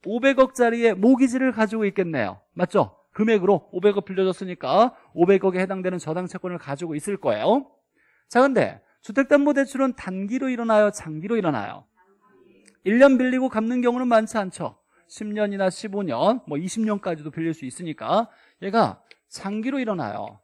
500억짜리의 모기지를 가지고 있겠네요. 맞죠? 금액으로 500억 빌려줬으니까 500억에 해당되는 저당 채권을 가지고 있을 거예요. 자, 근데 주택담보대출은 단기로 일어나요? 장기로 일어나요? 1년 빌리고 갚는 경우는 많지 않죠. 10년이나 15년, 뭐 20년까지도 빌릴 수 있으니까 얘가 장기로 일어나요.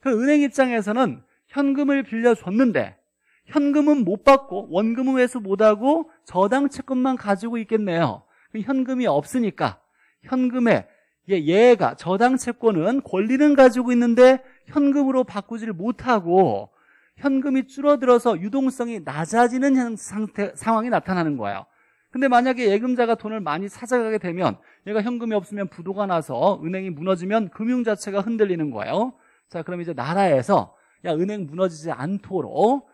그 은행 입장에서는 현금을 빌려줬는데 현금은 못 받고 원금은 회수 못하고 저당 채권만 가지고 있겠네요. 현금이 없으니까 현금에 얘가 저당 채권은 권리는 가지고 있는데 현금으로 바꾸지를 못하고 현금이 줄어들어서 유동성이 낮아지는 상태, 상황이 나타나는 거예요. 근데 만약에 예금자가 돈을 많이 찾아가게 되면 얘가 현금이 없으면 부도가 나서 은행이 무너지면 금융 자체가 흔들리는 거예요. 자, 그럼 이제 나라에서 야, 은행 무너지지 않도록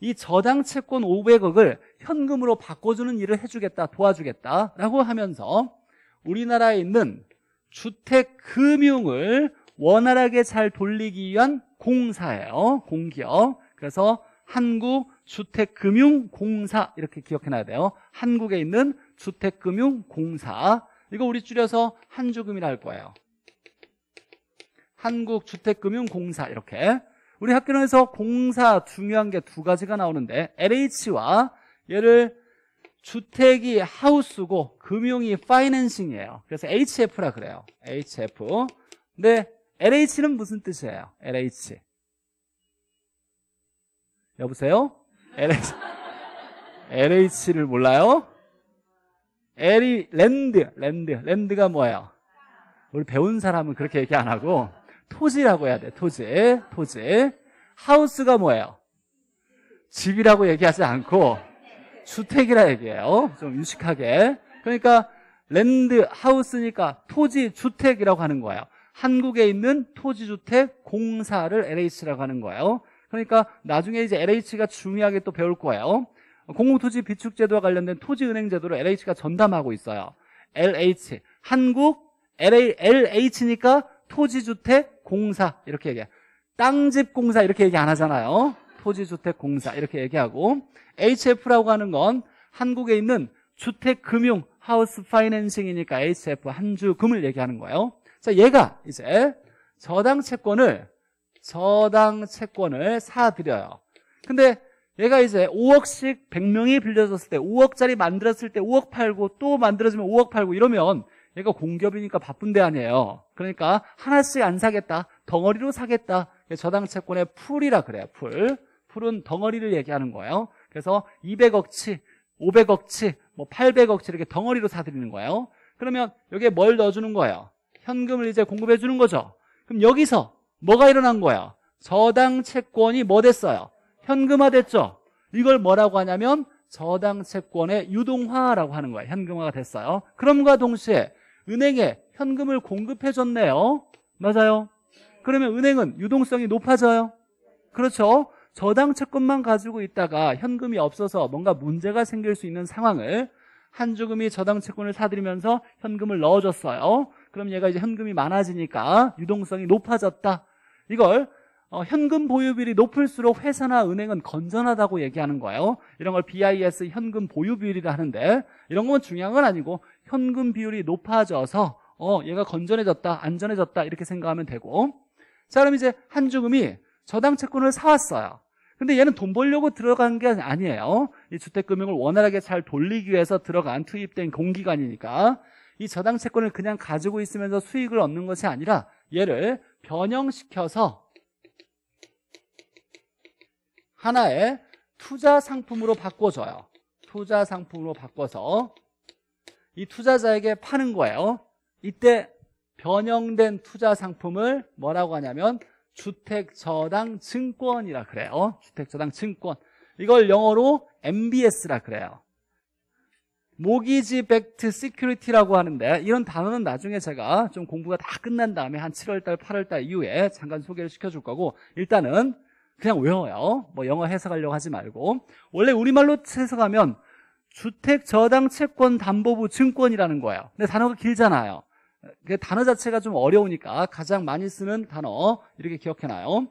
이 저당 채권 500억을 현금으로 바꿔주는 일을 해주겠다, 도와주겠다라고 하면서 우리나라에 있는 주택 금융을 원활하게 잘 돌리기 위한 공사예요. 공기업. 그래서 한국주택금융공사 이렇게 기억해놔야 돼요. 한국에 있는 주택금융공사. 이거 우리 줄여서 한주금이라 할 거예요. 한국주택금융공사 이렇게. 우리 학교에서 공사 중요한 게 두 가지가 나오는데 LH와 얘를 주택이 하우스고 금융이 파이낸싱이에요. 그래서 HF라 그래요. HF. 근데 LH는 무슨 뜻이에요? LH. 여보세요? LH. LH를 몰라요? L이 랜드, 랜드. 랜드가 뭐예요? 우리 배운 사람은 그렇게 얘기 안 하고 토지라고 해야 돼. 토지. 토지. 하우스가 뭐예요? 집이라고 얘기하지 않고 주택이라 얘기해요. 좀 유식하게. 그러니까 랜드 하우스니까 토지 주택이라고 하는 거예요. 한국에 있는 토지주택 공사를 LH라고 하는 거예요. 그러니까 나중에 이제 LH가 중요하게 또 배울 거예요. 공공토지 비축제도와 관련된 토지은행제도를 LH가 전담하고 있어요. LH, 한국, LA, LH니까 토지주택 공사 이렇게 얘기해. 땅집 공사 이렇게 얘기 안 하잖아요. 토지주택 공사 이렇게 얘기하고 HF라고 하는 건 한국에 있는 주택금융 하우스 파이낸싱이니까 HF 한 주금을 얘기하는 거예요. 자, 얘가 이제 저당 채권을 저당 채권을 사드려요. 근데 얘가 이제 5억씩 100명이 빌려줬을 때 5억짜리 만들었을 때 5억 팔고 또 만들어지면 5억 팔고 이러면 얘가 공기업이니까 바쁜데 아니에요. 그러니까 하나씩 안 사겠다. 덩어리로 사겠다. 저당 채권의 풀이라 그래요. 풀. 풀은 덩어리를 얘기하는 거예요. 그래서 200억치, 500억치, 뭐 800억치 이렇게 덩어리로 사드리는 거예요. 그러면 여기에 뭘 넣어주는 거예요? 현금을 이제 공급해 주는 거죠. 그럼 여기서 뭐가 일어난 거야? 저당 채권이 뭐 됐어요? 현금화 됐죠. 이걸 뭐라고 하냐면 저당 채권의 유동화라고 하는 거예요. 현금화가 됐어요. 그럼과 동시에 은행에 현금을 공급해 줬네요. 맞아요. 그러면 은행은 유동성이 높아져요. 그렇죠. 저당 채권만 가지고 있다가 현금이 없어서 뭔가 문제가 생길 수 있는 상황을 한주금이 저당 채권을 사들이면서 현금을 넣어줬어요. 그럼 얘가 이제 현금이 많아지니까 유동성이 높아졌다. 이걸 어, 현금 보유비율이 높을수록 회사나 은행은 건전하다고 얘기하는 거예요. 이런 걸 BIS 현금 보유비율이라 하는데 이런 건 중요한 건 아니고 현금 비율이 높아져서 어 얘가 건전해졌다, 안전해졌다 이렇게 생각하면 되고 자 그럼 이제 한주금이 저당 채권을 사왔어요. 근데 얘는 돈 벌려고 들어간 게 아니에요. 이 주택금융을 원활하게 잘 돌리기 위해서 들어간 투입된 공기관이니까 이 저당 채권을 그냥 가지고 있으면서 수익을 얻는 것이 아니라 얘를 변형시켜서 하나의 투자 상품으로 바꿔줘요. 투자 상품으로 바꿔서 이 투자자에게 파는 거예요. 이때 변형된 투자 상품을 뭐라고 하냐면 주택저당 증권이라 그래요. 주택저당 증권. 이걸 영어로 MBS라 그래요. 모기지 백트 시큐리티라고 하는데 이런 단어는 나중에 제가 좀 공부가 다 끝난 다음에 한 7월달, 8월달 이후에 잠깐 소개를 시켜줄 거고 일단은 그냥 외워요. 뭐 영어 해석하려고 하지 말고 원래 우리말로 해석하면 주택 저당 채권 담보부 증권이라는 거예요. 근데 단어가 길잖아요. 그 단어 자체가 좀 어려우니까 가장 많이 쓰는 단어 이렇게 기억해놔요.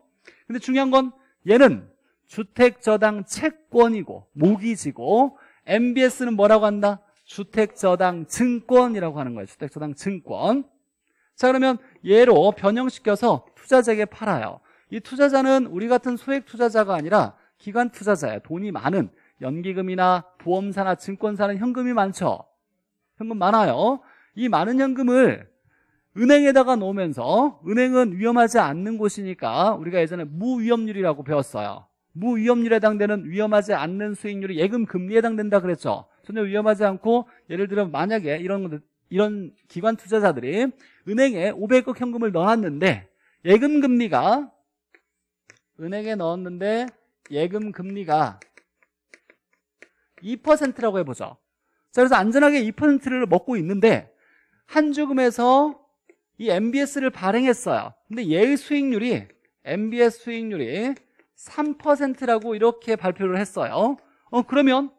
근데 중요한 건 얘는 주택 저당 채권이고 모기지고 MBS는 뭐라고 한다? 주택저당 증권이라고 하는 거예요. 주택저당 증권. 자 그러면 얘로 변형시켜서 투자자에게 팔아요. 이 투자자는 우리 같은 소액 투자자가 아니라 기관 투자자예요. 돈이 많은 연기금이나 보험사나 증권사는 현금이 많죠. 현금 많아요. 이 많은 현금을 은행에다가 놓으면서 은행은 위험하지 않는 곳이니까 우리가 예전에 무위험률이라고 배웠어요. 무위험률에 해당되는 위험하지 않는 수익률이 예금 금리에 해당된다 그랬죠. 전혀 위험하지 않고 예를 들어 만약에 이런 이런 기관 투자자들이 은행에 500억 현금을 넣어놨는데 예금 금리가 은행에 넣었는데 예금 금리가 2%라고 해보죠. 자, 그래서 안전하게 2%를 먹고 있는데 한주금에서 이 MBS를 발행했어요. 근데 얘의 수익률이 MBS 수익률이 3%라고 이렇게 발표를 했어요. 어, 그러면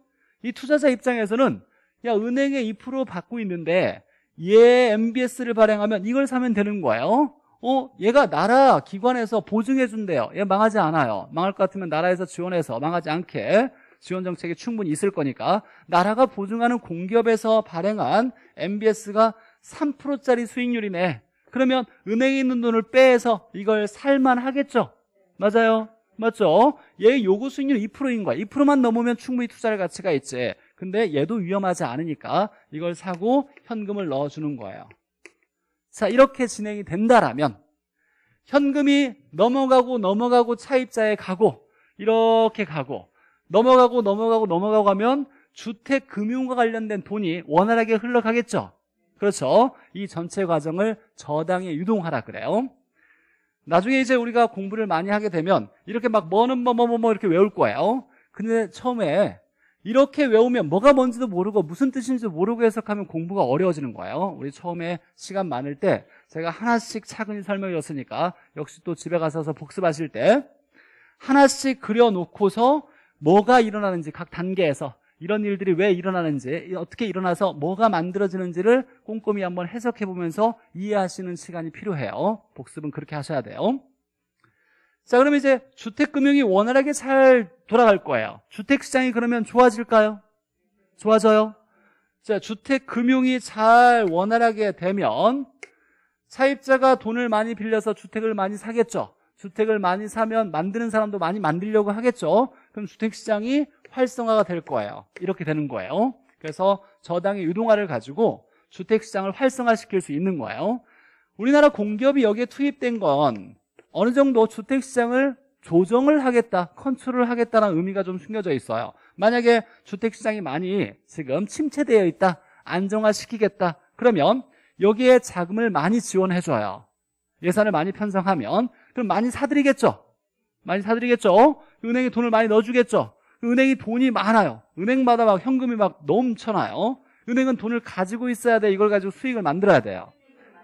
이 투자자 입장에서는 야, 은행에 2% 받고 있는데 얘 MBS를 발행하면 이걸 사면 되는 거예요. 어, 얘가 나라 기관에서 보증해 준대요. 얘 망하지 않아요. 망할 것 같으면 나라에서 지원해서 망하지 않게 지원 정책이 충분히 있을 거니까 나라가 보증하는 공기업에서 발행한 MBS가 3%짜리 수익률이네. 그러면 은행에 있는 돈을 빼서 이걸 살만 하겠죠. 맞아요. 맞죠? 얘 요구 수익률 2%인 거야 2%만 넘으면 충분히 투자할 가치가 있지 근데 얘도 위험하지 않으니까 이걸 사고 현금을 넣어주는 거예요 자 이렇게 진행이 된다라면 현금이 넘어가고 넘어가고 차입자에 가고 이렇게 가고 넘어가고 넘어가고 넘어가고 하면 주택금융과 관련된 돈이 원활하게 흘러가겠죠 그렇죠 이 전체 과정을 저당에 유동하라 그래요 나중에 이제 우리가 공부를 많이 하게 되면 이렇게 막 뭐는 뭐뭐뭐뭐 뭐, 뭐, 뭐 이렇게 외울 거예요. 근데 처음에 이렇게 외우면 뭐가 뭔지도 모르고 무슨 뜻인지 모르고 해석하면 공부가 어려워지는 거예요. 우리 처음에 시간 많을 때 제가 하나씩 차근히 설명드렸으니까 역시 또 집에 가서 복습하실 때 하나씩 그려놓고서 뭐가 일어나는지 각 단계에서 이런 일들이 왜 일어나는지, 어떻게 일어나서 뭐가 만들어지는지를 꼼꼼히 한번 해석해 보면서 이해하시는 시간이 필요해요. 복습은 그렇게 하셔야 돼요. 자, 그럼 이제 주택금융이 원활하게 잘 돌아갈 거예요. 주택시장이 그러면 좋아질까요? 좋아져요? 자, 주택금융이 잘 원활하게 되면 차입자가 돈을 많이 빌려서 주택을 많이 사겠죠. 주택을 많이 사면 만드는 사람도 많이 만들려고 하겠죠. 그럼 주택시장이 활성화가 될 거예요. 이렇게 되는 거예요. 그래서 저당의 유동화를 가지고 주택시장을 활성화시킬 수 있는 거예요. 우리나라 공기업이 여기에 투입된 건 어느 정도 주택시장을 조정을 하겠다, 컨트롤 하겠다는 의미가 좀 숨겨져 있어요. 만약에 주택시장이 많이 지금 침체되어 있다, 안정화시키겠다, 그러면 여기에 자금을 많이 지원해줘요. 예산을 많이 편성하면 그럼 많이 사들이겠죠. 많이 사들이겠죠. 은행에 돈을 많이 넣어주겠죠. 은행이 돈이 많아요. 은행마다 막 현금이 막 넘쳐나요. 은행은 돈을 가지고 있어야 돼. 이걸 가지고 수익을 만들어야 돼요.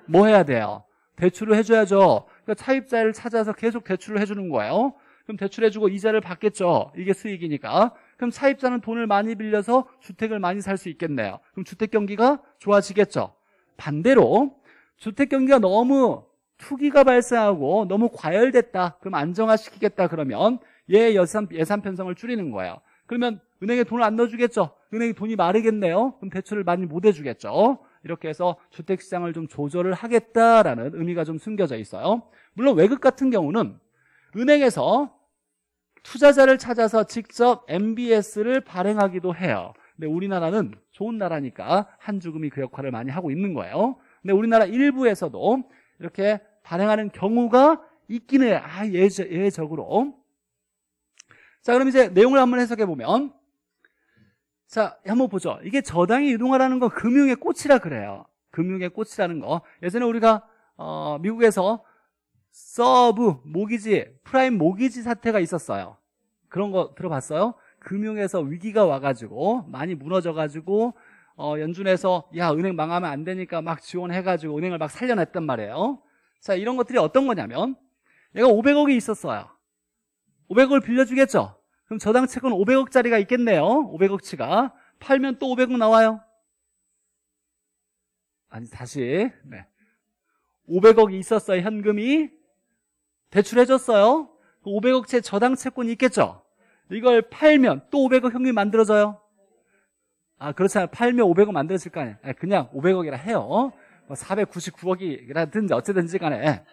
뭐 해야 돼요? 대출을 해줘야죠. 그러니까 차입자를 찾아서 계속 대출을 해주는 거예요. 그럼 대출해주고 이자를 받겠죠. 이게 수익이니까. 그럼 차입자는 돈을 많이 빌려서 주택을 많이 살 수 있겠네요. 그럼 주택 경기가 좋아지겠죠. 반대로 주택 경기가 너무 투기가 발생하고 너무 과열됐다. 그럼 안정화시키겠다 그러면 얘 예산, 예산 편성을 줄이는 거예요. 그러면 은행에 돈을 안 넣어주겠죠. 은행이 돈이 마르겠네요. 그럼 대출을 많이 못 해주겠죠. 이렇게 해서 주택시장을 좀 조절을 하겠다라는 의미가 좀 숨겨져 있어요. 물론 외국 같은 경우는 은행에서 투자자를 찾아서 직접 MBS를 발행하기도 해요. 근데 우리나라는 좋은 나라니까 한주금이 그 역할을 많이 하고 있는 거예요. 근데 우리나라 일부에서도 이렇게 발행하는 경우가 있기는 아, 예외적으로 자 그럼 이제 내용을 한번 해석해 보면 자 한번 보죠 이게 저당이 유동화라는 건 금융의 꽃이라 그래요 금융의 꽃이라는 거 예전에 우리가 어, 미국에서 서브 모기지 프라임 모기지 사태가 있었어요 그런 거 들어봤어요? 금융에서 위기가 와가지고 많이 무너져가지고 어, 연준에서 야 은행 망하면 안 되니까 막 지원해가지고 은행을 막 살려냈단 말이에요 자 이런 것들이 어떤 거냐면 얘가 500억이 있었어요 500억을 빌려주겠죠. 그럼 저당 채권 500억짜리가 있겠네요. 500억치가. 팔면 또 500억 나와요. 아니 다시 네. 500억이 있었어요. 현금이. 대출해줬어요. 500억째 그 저당 채권이 있겠죠. 이걸 팔면 또 500억 현금이 만들어져요. 아 그렇잖아요. 팔면 500억 만들어질 거 아니에요. 그냥 500억이라 해요. 499억이라든지 뭐 어쨌든지 간에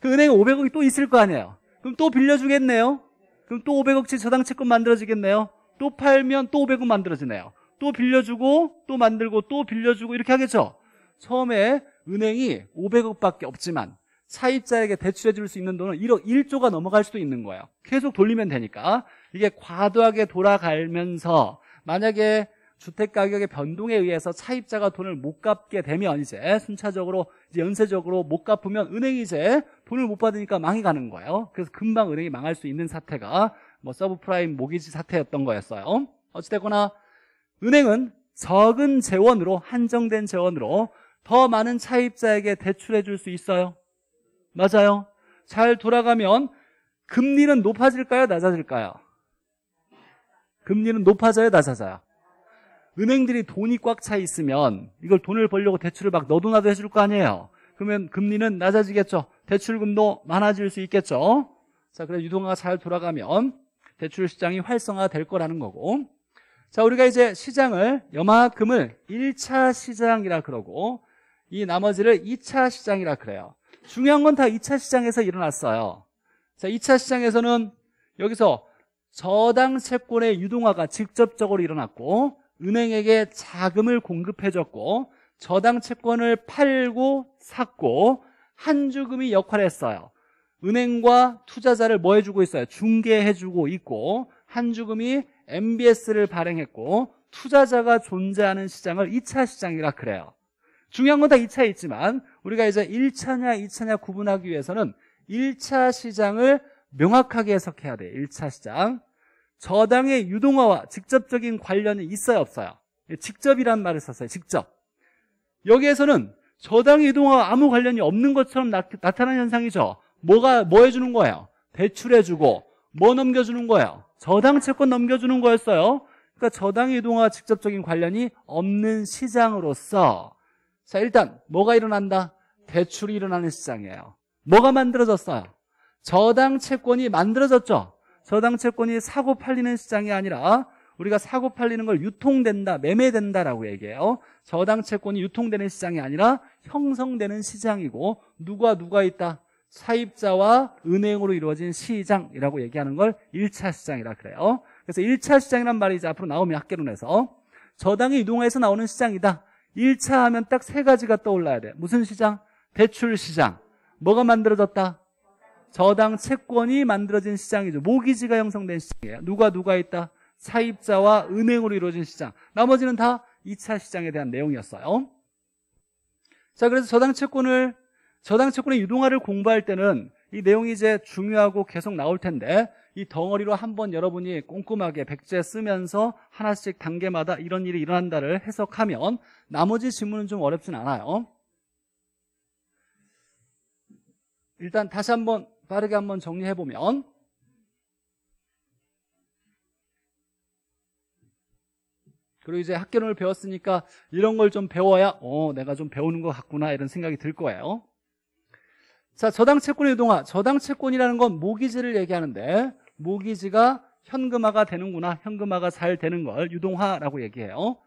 그 은행에 500억이 또 있을 거 아니에요. 그럼 또 빌려주겠네요. 그럼 또 500억치 저당채권 만들어지겠네요. 또 팔면 또 500억 만들어지네요. 또 빌려주고 또 만들고 또 빌려주고 이렇게 하겠죠. 처음에 은행이 500억밖에 없지만 차입자에게 대출해 줄 수 있는 돈은 1억 1조가 넘어갈 수도 있는 거예요. 계속 돌리면 되니까. 이게 과도하게 돌아가면서 만약에 주택 가격의 변동에 의해서 차입자가 돈을 못 갚게 되면 이제 순차적으로 이제 연쇄적으로 못 갚으면 은행이 이제 돈을 못 받으니까 망해 가는 거예요. 그래서 금방 은행이 망할 수 있는 사태가 뭐 서브프라임 모기지 사태였던 거였어요. 어찌됐거나 은행은 적은 재원으로 한정된 재원으로 더 많은 차입자에게 대출해 줄 수 있어요. 맞아요. 잘 돌아가면 금리는 높아질까요? 낮아질까요? 금리는 높아져요? 낮아져요? 은행들이 돈이 꽉 차 있으면 이걸 돈을 벌려고 대출을 막 너도 나도 해줄 거 아니에요. 그러면 금리는 낮아지겠죠. 대출금도 많아질 수 있겠죠. 자, 그래서 유동화가 잘 돌아가면 대출 시장이 활성화될 거라는 거고 자, 우리가 이제 시장을 여만큼을 1차 시장이라 그러고 이 나머지를 2차 시장이라 그래요. 중요한 건 다 2차 시장에서 일어났어요. 자, 2차 시장에서는 여기서 저당 채권의 유동화가 직접적으로 일어났고 은행에게 자금을 공급해줬고 저당 채권을 팔고 샀고 한주금이 역할했어요. 은행과 투자자를 뭐 해주고 있어요? 중개해주고 있고 한주금이 MBS를 발행했고 투자자가 존재하는 시장을 2차 시장이라 그래요. 중요한 건 다 2차 에 있지만 우리가 이제 1차냐 2차냐 구분하기 위해서는 1차 시장을 명확하게 해석해야 돼. 요 1차 시장. 저당의 유동화와 직접적인 관련이 있어요 없어요? 직접이란 말을 썼어요 직접 여기에서는 저당의 유동화와 아무 관련이 없는 것처럼 나, 타난 현상이죠 뭐가 뭐 해주는 거예요? 대출해주고 뭐 넘겨주는 거예요? 저당 채권 넘겨주는 거였어요 그러니까 저당의 유동화와 직접적인 관련이 없는 시장으로서 자 일단 뭐가 일어난다? 대출이 일어나는 시장이에요 뭐가 만들어졌어요? 저당 채권이 만들어졌죠 저당 채권이 사고 팔리는 시장이 아니라 우리가 사고 팔리는 걸 유통된다, 매매된다라고 얘기해요. 저당 채권이 유통되는 시장이 아니라 형성되는 시장이고 누가 누가 있다. 사입자와 은행으로 이루어진 시장이라고 얘기하는 걸 1차 시장이라 그래요. 그래서 1차 시장이란 말이 이제 앞으로 나오면 학계론에서 저당이 유동화해서 나오는 시장이다. 1차 하면 딱 세 가지가 떠올라야 돼. 무슨 시장? 대출 시장. 뭐가 만들어졌다? 저당 채권이 만들어진 시장이죠. 모기지가 형성된 시장이에요. 누가 누가 있다? 차입자와 은행으로 이루어진 시장. 나머지는 다 2차 시장에 대한 내용이었어요. 자, 그래서 저당 채권을 저당 채권의 유동화를 공부할 때는 이 내용이 이제 중요하고 계속 나올 텐데 이 덩어리로 한번 여러분이 꼼꼼하게 백제 쓰면서 하나씩 단계마다 이런 일이 일어난다를 해석하면 나머지 질문은 좀 어렵진 않아요. 일단 다시 한번 빠르게 한번 정리해보면 그리고 이제 학교론을 배웠으니까 이런 걸 좀 배워야 어 내가 좀 배우는 것 같구나 이런 생각이 들 거예요 자 저당 채권 의 유동화 저당 채권이라는 건 모기지를 얘기하는데 모기지가 현금화가 되는구나 현금화가 잘 되는 걸 유동화라고 얘기해요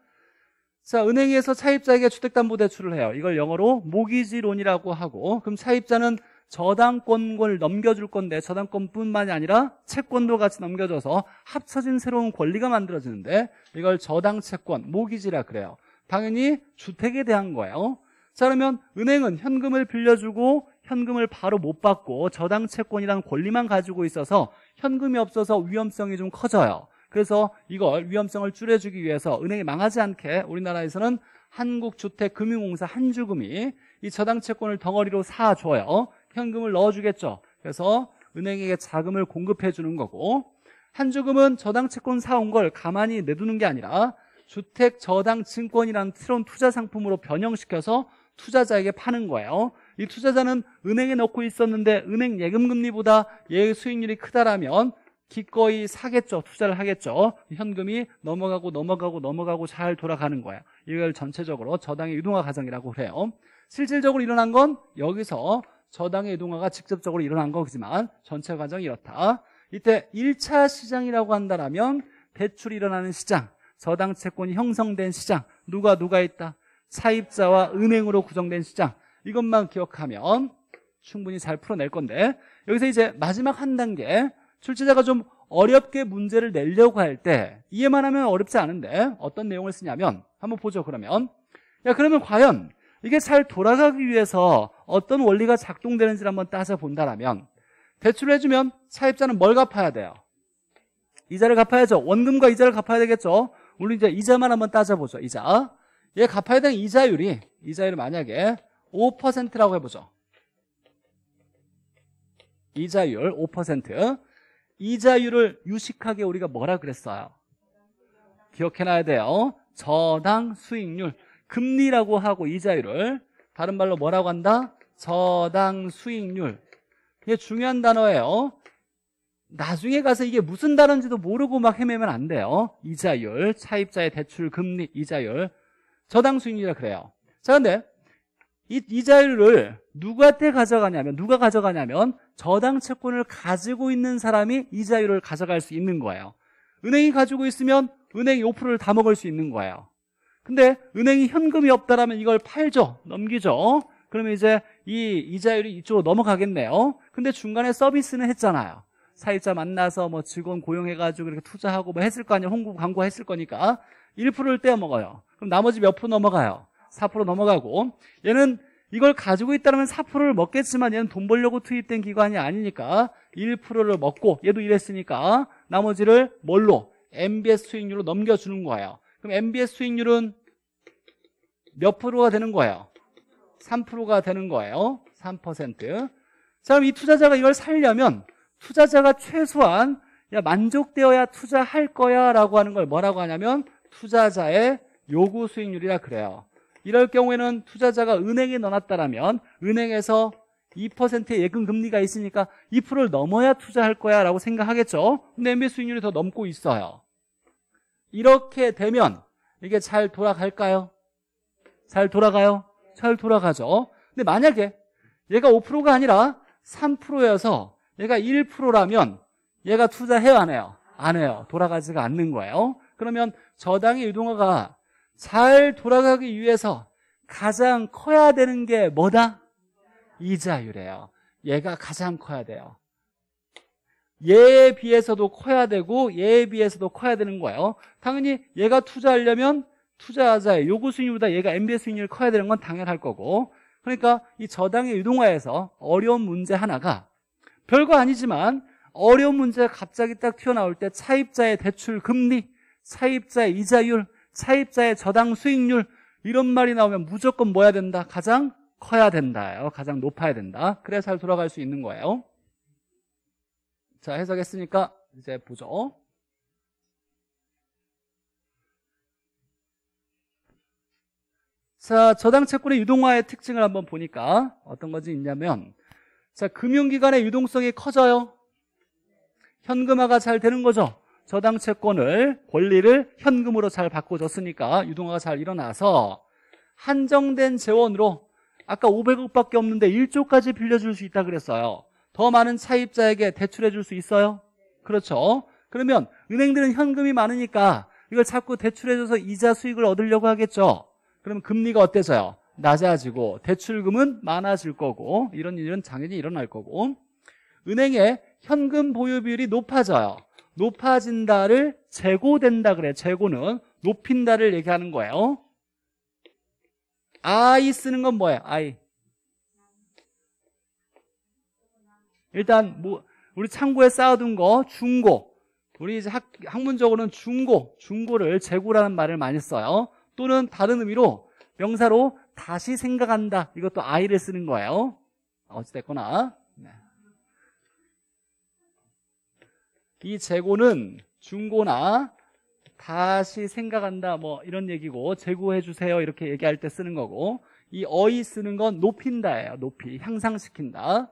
자 은행에서 차입자에게 주택담보대출을 해요 이걸 영어로 모기지론이라고 하고 그럼 차입자는 저당권을 넘겨줄 건데 저당권뿐만이 아니라 채권도 같이 넘겨줘서 합쳐진 새로운 권리가 만들어지는데 이걸 저당채권, 모기지라 그래요 당연히 주택에 대한 거예요 자 그러면 은행은 현금을 빌려주고 현금을 바로 못 받고 저당채권이란 권리만 가지고 있어서 현금이 없어서 위험성이 좀 커져요 그래서 이걸 위험성을 줄여주기 위해서 은행이 망하지 않게 우리나라에서는 한국주택금융공사 한주금이 이 저당채권을 덩어리로 사줘요 현금을 넣어주겠죠. 그래서 은행에게 자금을 공급해 주는 거고 한주금은 저당 채권 사온 걸 가만히 내두는 게 아니라 주택 저당 증권이라는 새로운 투자 상품으로 변형시켜서 투자자에게 파는 거예요. 이 투자자는 은행에 넣고 있었는데 은행 예금 금리보다 예의 수익률이 크다라면 기꺼이 사겠죠. 투자를 하겠죠. 현금이 넘어가고 넘어가고 넘어가고 잘 돌아가는 거예요 이걸 전체적으로 저당의 유동화 과정이라고 해요 실질적으로 일어난 건 여기서 저당의 이동화가 직접적으로 일어난 거지만 전체 과정이 이렇다. 이때 1차 시장이라고 한다면 대출이 일어나는 시장, 저당 채권이 형성된 시장, 누가 누가 있다. 차입자와 은행으로 구성된 시장. 이것만 기억하면 충분히 잘 풀어낼 건데 여기서 이제 마지막 한 단계 출제자가 좀 어렵게 문제를 내려고 할 때 이해만 하면 어렵지 않은데 어떤 내용을 쓰냐면 한번 보죠 그러면 야 그러면 과연 이게 잘 돌아가기 위해서 어떤 원리가 작동되는지를 한번 따져 본다라면 대출을 해주면 차입자는 뭘 갚아야 돼요? 이자를 갚아야죠. 원금과 이자를 갚아야 되겠죠. 물론 이제 이자만 한번 따져보죠. 이자. 얘 갚아야 되는 이자율이 이자율 만약에 5%라고 해보죠. 이자율 5% 이자율을 유식하게 우리가 뭐라 그랬어요? 기억해놔야 돼요. 저당 수익률 금리라고 하고 이자율을 다른 말로 뭐라고 한다? 저당 수익률. 이게 중요한 단어예요. 어? 나중에 가서 이게 무슨 단어인지도 모르고 막 헤매면 안 돼요. 이자율, 차입자의 대출 금리, 이자율. 저당 수익률이라 그래요. 자, 근데 이 이자율을 누구한테 가져가냐면 누가 가져가냐면 저당 채권을 가지고 있는 사람이 이자율을 가져갈 수 있는 거예요. 은행이 가지고 있으면 은행이 5%를 다 먹을 수 있는 거예요. 근데 은행이 현금이 없다라면 이걸 팔죠. 넘기죠. 그러면 이제 이 이자율이 이쪽으로 넘어가겠네요. 근데 중간에 서비스는 했잖아요. 사입자 만나서 뭐 직원 고용해가지고 이렇게 투자하고 뭐 했을 거 아니에요. 홍보 광고 했을 거니까 1%를 떼어먹어요. 그럼 나머지 몇 프로 넘어가요? 4% 넘어가고 얘는 이걸 가지고 있다면 4%를 먹겠지만 얘는 돈 벌려고 투입된 기관이 아니니까 1%를 먹고 얘도 이랬으니까 나머지를 뭘로? MBS 수익률로 넘겨주는 거예요. 그럼 MBS 수익률은 몇 프로가 되는 거예요? 3%가 되는 거예요. 3%. 자, 그럼 이 투자자가 이걸 살려면 투자자가 최소한 야, 만족되어야 투자할 거야 라고 하는 걸 뭐라고 하냐면 투자자의 요구 수익률이라 그래요. 이럴 경우에는 투자자가 은행에 넣어놨다라면 은행에서 2%의 예금 금리가 있으니까 2%를 넘어야 투자할 거야 라고 생각하겠죠. 근데 MB 수익률이 더 넘고 있어요. 이렇게 되면 이게 잘 돌아갈까요? 잘 돌아가요? 잘 돌아가죠. 근데 만약에 얘가 5%가 아니라 3%여서 얘가 1%라면 얘가 투자해요, 안 해요? 안 해요. 돌아가지가 않는 거예요. 그러면 저당의 유동화가 잘 돌아가기 위해서 가장 커야 되는 게 뭐다? 이자율이에요. 얘가 가장 커야 돼요. 얘에 비해서도 커야 되고 얘에 비해서도 커야 되는 거예요. 당연히 얘가 투자하려면 투자자의 요구 수익률보다 얘가 MBS 수익률이 커야 되는 건 당연할 거고 그러니까 이 저당의 유동화에서 어려운 문제 하나가 별거 아니지만 어려운 문제가 갑자기 딱 튀어나올 때 차입자의 대출 금리, 차입자의 이자율, 차입자의 저당 수익률 이런 말이 나오면 무조건 뭐야 된다? 가장 커야 된다요. 가장 높아야 된다. 그래야 잘 돌아갈 수 있는 거예요. 자, 해석했으니까 이제 보죠. 자, 저당 채권의 유동화의 특징을 한번 보니까 어떤 것이 있냐면 자, 금융기관의 유동성이 커져요. 현금화가 잘 되는 거죠. 저당 채권을 권리를 현금으로 잘 바꿔줬으니까 유동화가 잘 일어나서 한정된 재원으로 아까 500억밖에 없는데 1조까지 빌려줄 수 있다 그랬어요. 더 많은 차입자에게 대출해 줄 수 있어요? 그렇죠. 그러면 은행들은 현금이 많으니까 이걸 자꾸 대출해 줘서 이자 수익을 얻으려고 하겠죠. 그러면 금리가 어때서요? 낮아지고 대출금은 많아질 거고 이런 일은 당연히 일어날 거고 은행의 현금 보유 비율이 높아져요. 높아진다를 재고된다 그래. 재고는 높인다를 얘기하는 거예요. I 쓰는 건 뭐예요? I. 일단 뭐 우리 창고에 쌓아둔 거 중고. 우리 이제 학, 학문적으로는 중고, 중고를 재고라는 말을 많이 써요. 또는 다른 의미로 명사로 다시 생각한다. 이것도 I를 쓰는 거예요. 어찌됐거나. 네. 이 재고는 중고나 다시 생각한다 뭐 이런 얘기고 재고해 주세요 이렇게 얘기할 때 쓰는 거고 이 어이 쓰는 건 높인다예요 높이 향상시킨다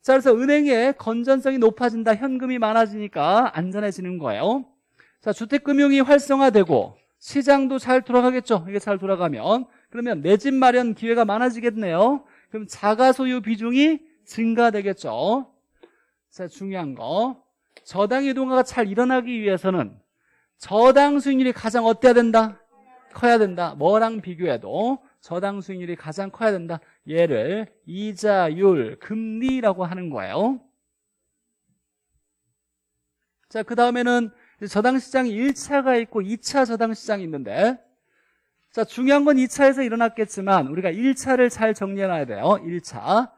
자 그래서 은행의 건전성이 높아진다 현금이 많아지니까 안전해지는 거예요 자, 주택금융이 활성화되고 시장도 잘 돌아가겠죠. 이게 잘 돌아가면. 그러면 내 집 마련 기회가 많아지겠네요. 그럼 자가 소유 비중이 증가되겠죠. 자, 중요한 거. 저당 이동화가 잘 일어나기 위해서는 저당 수익률이 가장 어때야 된다? 커야 된다. 뭐랑 비교해도 저당 수익률이 가장 커야 된다. 얘를 이자율, 금리라고 하는 거예요. 자, 그 다음에는 저당시장이 1차가 있고 2차 저당시장이 있는데 자 중요한 건 2차에서 일어났겠지만 우리가 1차를 잘 정리해놔야 돼요 1차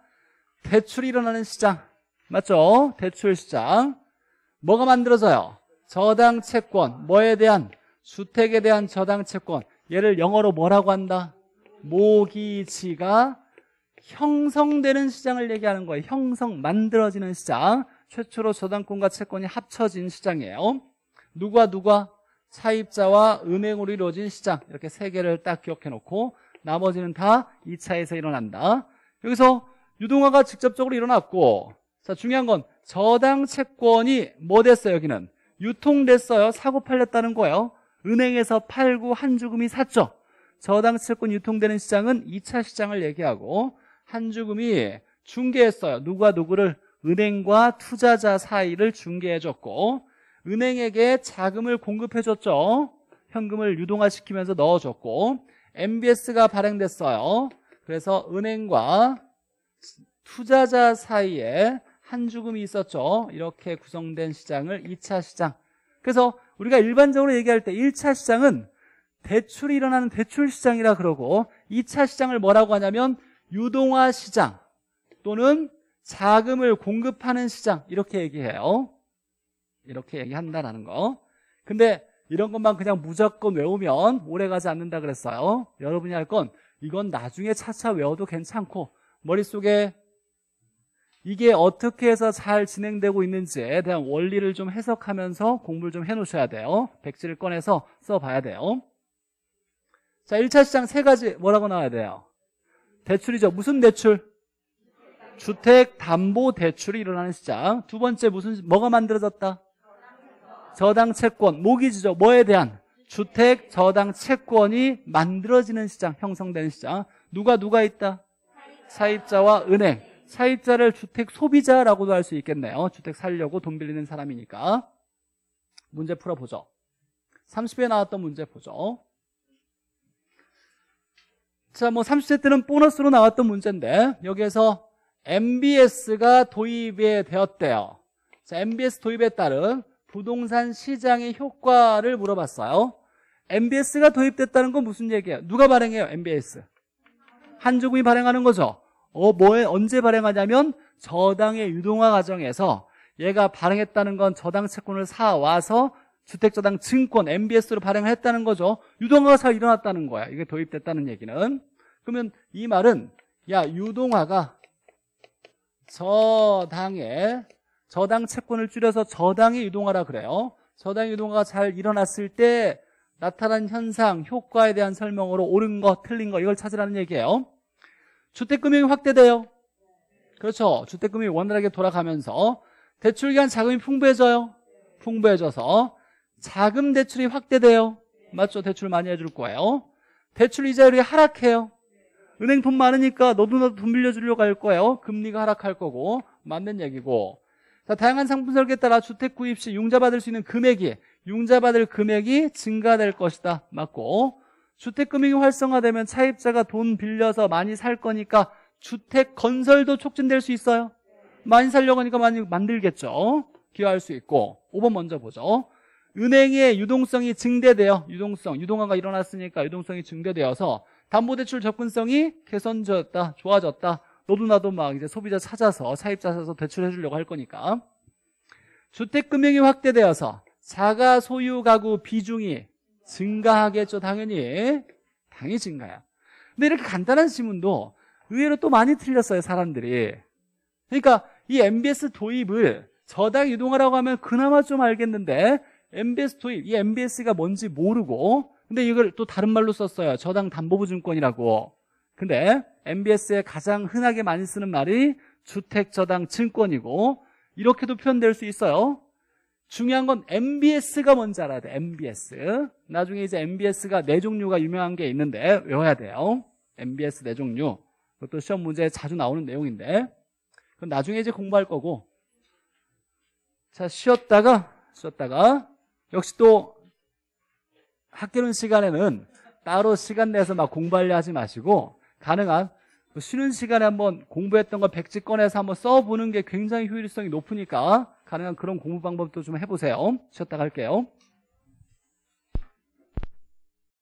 대출이 일어나는 시장 맞죠? 대출 시장 뭐가 만들어져요? 저당 채권 뭐에 대한 주택에 대한 저당 채권 얘를 영어로 뭐라고 한다? 모기지가 형성되는 시장을 얘기하는 거예요 형성 만들어지는 시장 최초로 저당권과 채권이 합쳐진 시장이에요 누가 누가 차입자와 은행으로 이루어진 시장 이렇게 세 개를 딱 기억해 놓고 나머지는 다 2차에서 일어난다. 여기서 유동화가 직접적으로 일어났고 자 중요한 건 저당 채권이 뭐 됐어요 여기는 유통됐어요 사고 팔렸다는 거예요 은행에서 팔고 한 주금이 샀죠 저당 채권 유통되는 시장은 2차 시장을 얘기하고 한 주금이 중개했어요 누가 누구를 은행과 투자자 사이를 중개해줬고 은행에게 자금을 공급해줬죠. 현금을 유동화시키면서 넣어줬고 MBS가 발행됐어요. 그래서 은행과 투자자 사이에 한 주금이 있었죠. 이렇게 구성된 시장을 2차 시장. 그래서 우리가 일반적으로 얘기할 때 1차 시장은 대출이 일어나는 대출 시장이라 그러고 2차 시장을 뭐라고 하냐면 유동화 시장 또는 자금을 공급하는 시장 이렇게 얘기해요. 이렇게 얘기한다라는 거 근데 이런 것만 그냥 무조건 외우면 오래 가지 않는다 그랬어요 여러분이 할 건 이건 나중에 차차 외워도 괜찮고 머릿속에 이게 어떻게 해서 잘 진행되고 있는지에 대한 원리를 좀 해석하면서 공부를 좀 해놓으셔야 돼요 백지를 꺼내서 써봐야 돼요 자 1차 시장 세 가지 뭐라고 나와야 돼요 대출이죠 무슨 대출? 주택담보대출이 일어나는 시장 두 번째 무슨 뭐가 만들어졌다? 저당 채권, 모기지죠. 뭐에 대한? 주택 저당 채권이 만들어지는 시장, 형성되는 시장. 누가 누가 있다? 사입자와 은행. 사입자를 주택 소비자라고도 할 수 있겠네요. 주택 살려고 돈 빌리는 사람이니까. 문제 풀어보죠. 30회 나왔던 문제 보죠. 자, 뭐 30회 때는 보너스로 나왔던 문제인데 여기에서 MBS가 도입이 되었대요. 자, MBS 도입에 따른 부동산 시장의 효과를 물어봤어요. MBS가 도입됐다는 건 무슨 얘기예요? 누가 발행해요? MBS. 한조금이 발행하는 거죠. 어, 뭐에 언제 발행하냐면 저당의 유동화 과정에서 얘가 발행했다는 건 저당 채권을 사와서 주택저당 증권 MBS로 발행을 했다는 거죠. 유동화가 일어났다는 거야. 이게 도입됐다는 얘기는. 그러면 이 말은 야 유동화가 저당의 저당 채권을 줄여서 저당에 유동화라 그래요. 저당 유동화가 잘 일어났을 때 나타난 현상, 효과에 대한 설명으로 옳은 거, 틀린 거 이걸 찾으라는 얘기예요. 주택금융이 확대돼요. 그렇죠. 주택금이 원활하게 돌아가면서 대출기한 자금이 풍부해져요. 풍부해져서 자금 대출이 확대돼요. 맞죠? 대출 많이 해줄 거예요. 대출 이자율이 하락해요. 은행 돈 많으니까 너도 나도 돈 빌려주려고 할 거예요. 금리가 하락할 거고 맞는 얘기고 자, 다양한 상품 설계에 따라 주택 구입 시 융자받을 수 있는 금액이 융자받을 금액이 증가될 것이다. 맞고 주택 금융이 활성화되면 차입자가 돈 빌려서 많이 살 거니까 주택 건설도 촉진될 수 있어요. 많이 살려고 하니까 많이 만들겠죠. 기여할 수 있고 5번 먼저 보죠. 은행의 유동성이 증대되어 유동성, 유동화가 일어났으니까 유동성이 증대되어서 담보대출 접근성이 개선되었다, 좋아졌다. 너도 나도 막 이제 소비자 찾아서 사입 자 찾아서 대출해 주려고 할 거니까 주택 금융이 확대되어서 자가 소유 가구 비중이 증가하겠죠 당연히 당연히 증가야 근데 이렇게 간단한 질문도 의외로 또 많이 틀렸어요 사람들이 그러니까 이 MBS 도입을 저당 유동화라고 하면 그나마 좀 알겠는데 MBS 도입 이 MBS가 뭔지 모르고 근데 이걸 또 다른 말로 썼어요 저당 담보부증권이라고 근데 MBS에 가장 흔하게 많이 쓰는 말이 주택저당 증권이고 이렇게도 표현될 수 있어요 중요한 건 MBS가 뭔지 알아야 돼 MBS 나중에 이제 MBS가 네 종류가 유명한 게 있는데 외워야 돼요 MBS 네 종류 그것도 시험 문제에 자주 나오는 내용인데 그건 나중에 이제 공부할 거고 자 쉬었다가 쉬었다가 역시 또 학교는 시간에는 따로 시간 내서 막 공부하려 하지 마시고 가능한 그 쉬는 시간에 한번 공부했던 걸 백지 꺼내서 한번 써보는 게 굉장히 효율성이 높으니까 가능한 그런 공부 방법도 좀 해보세요. 쉬었다 갈게요.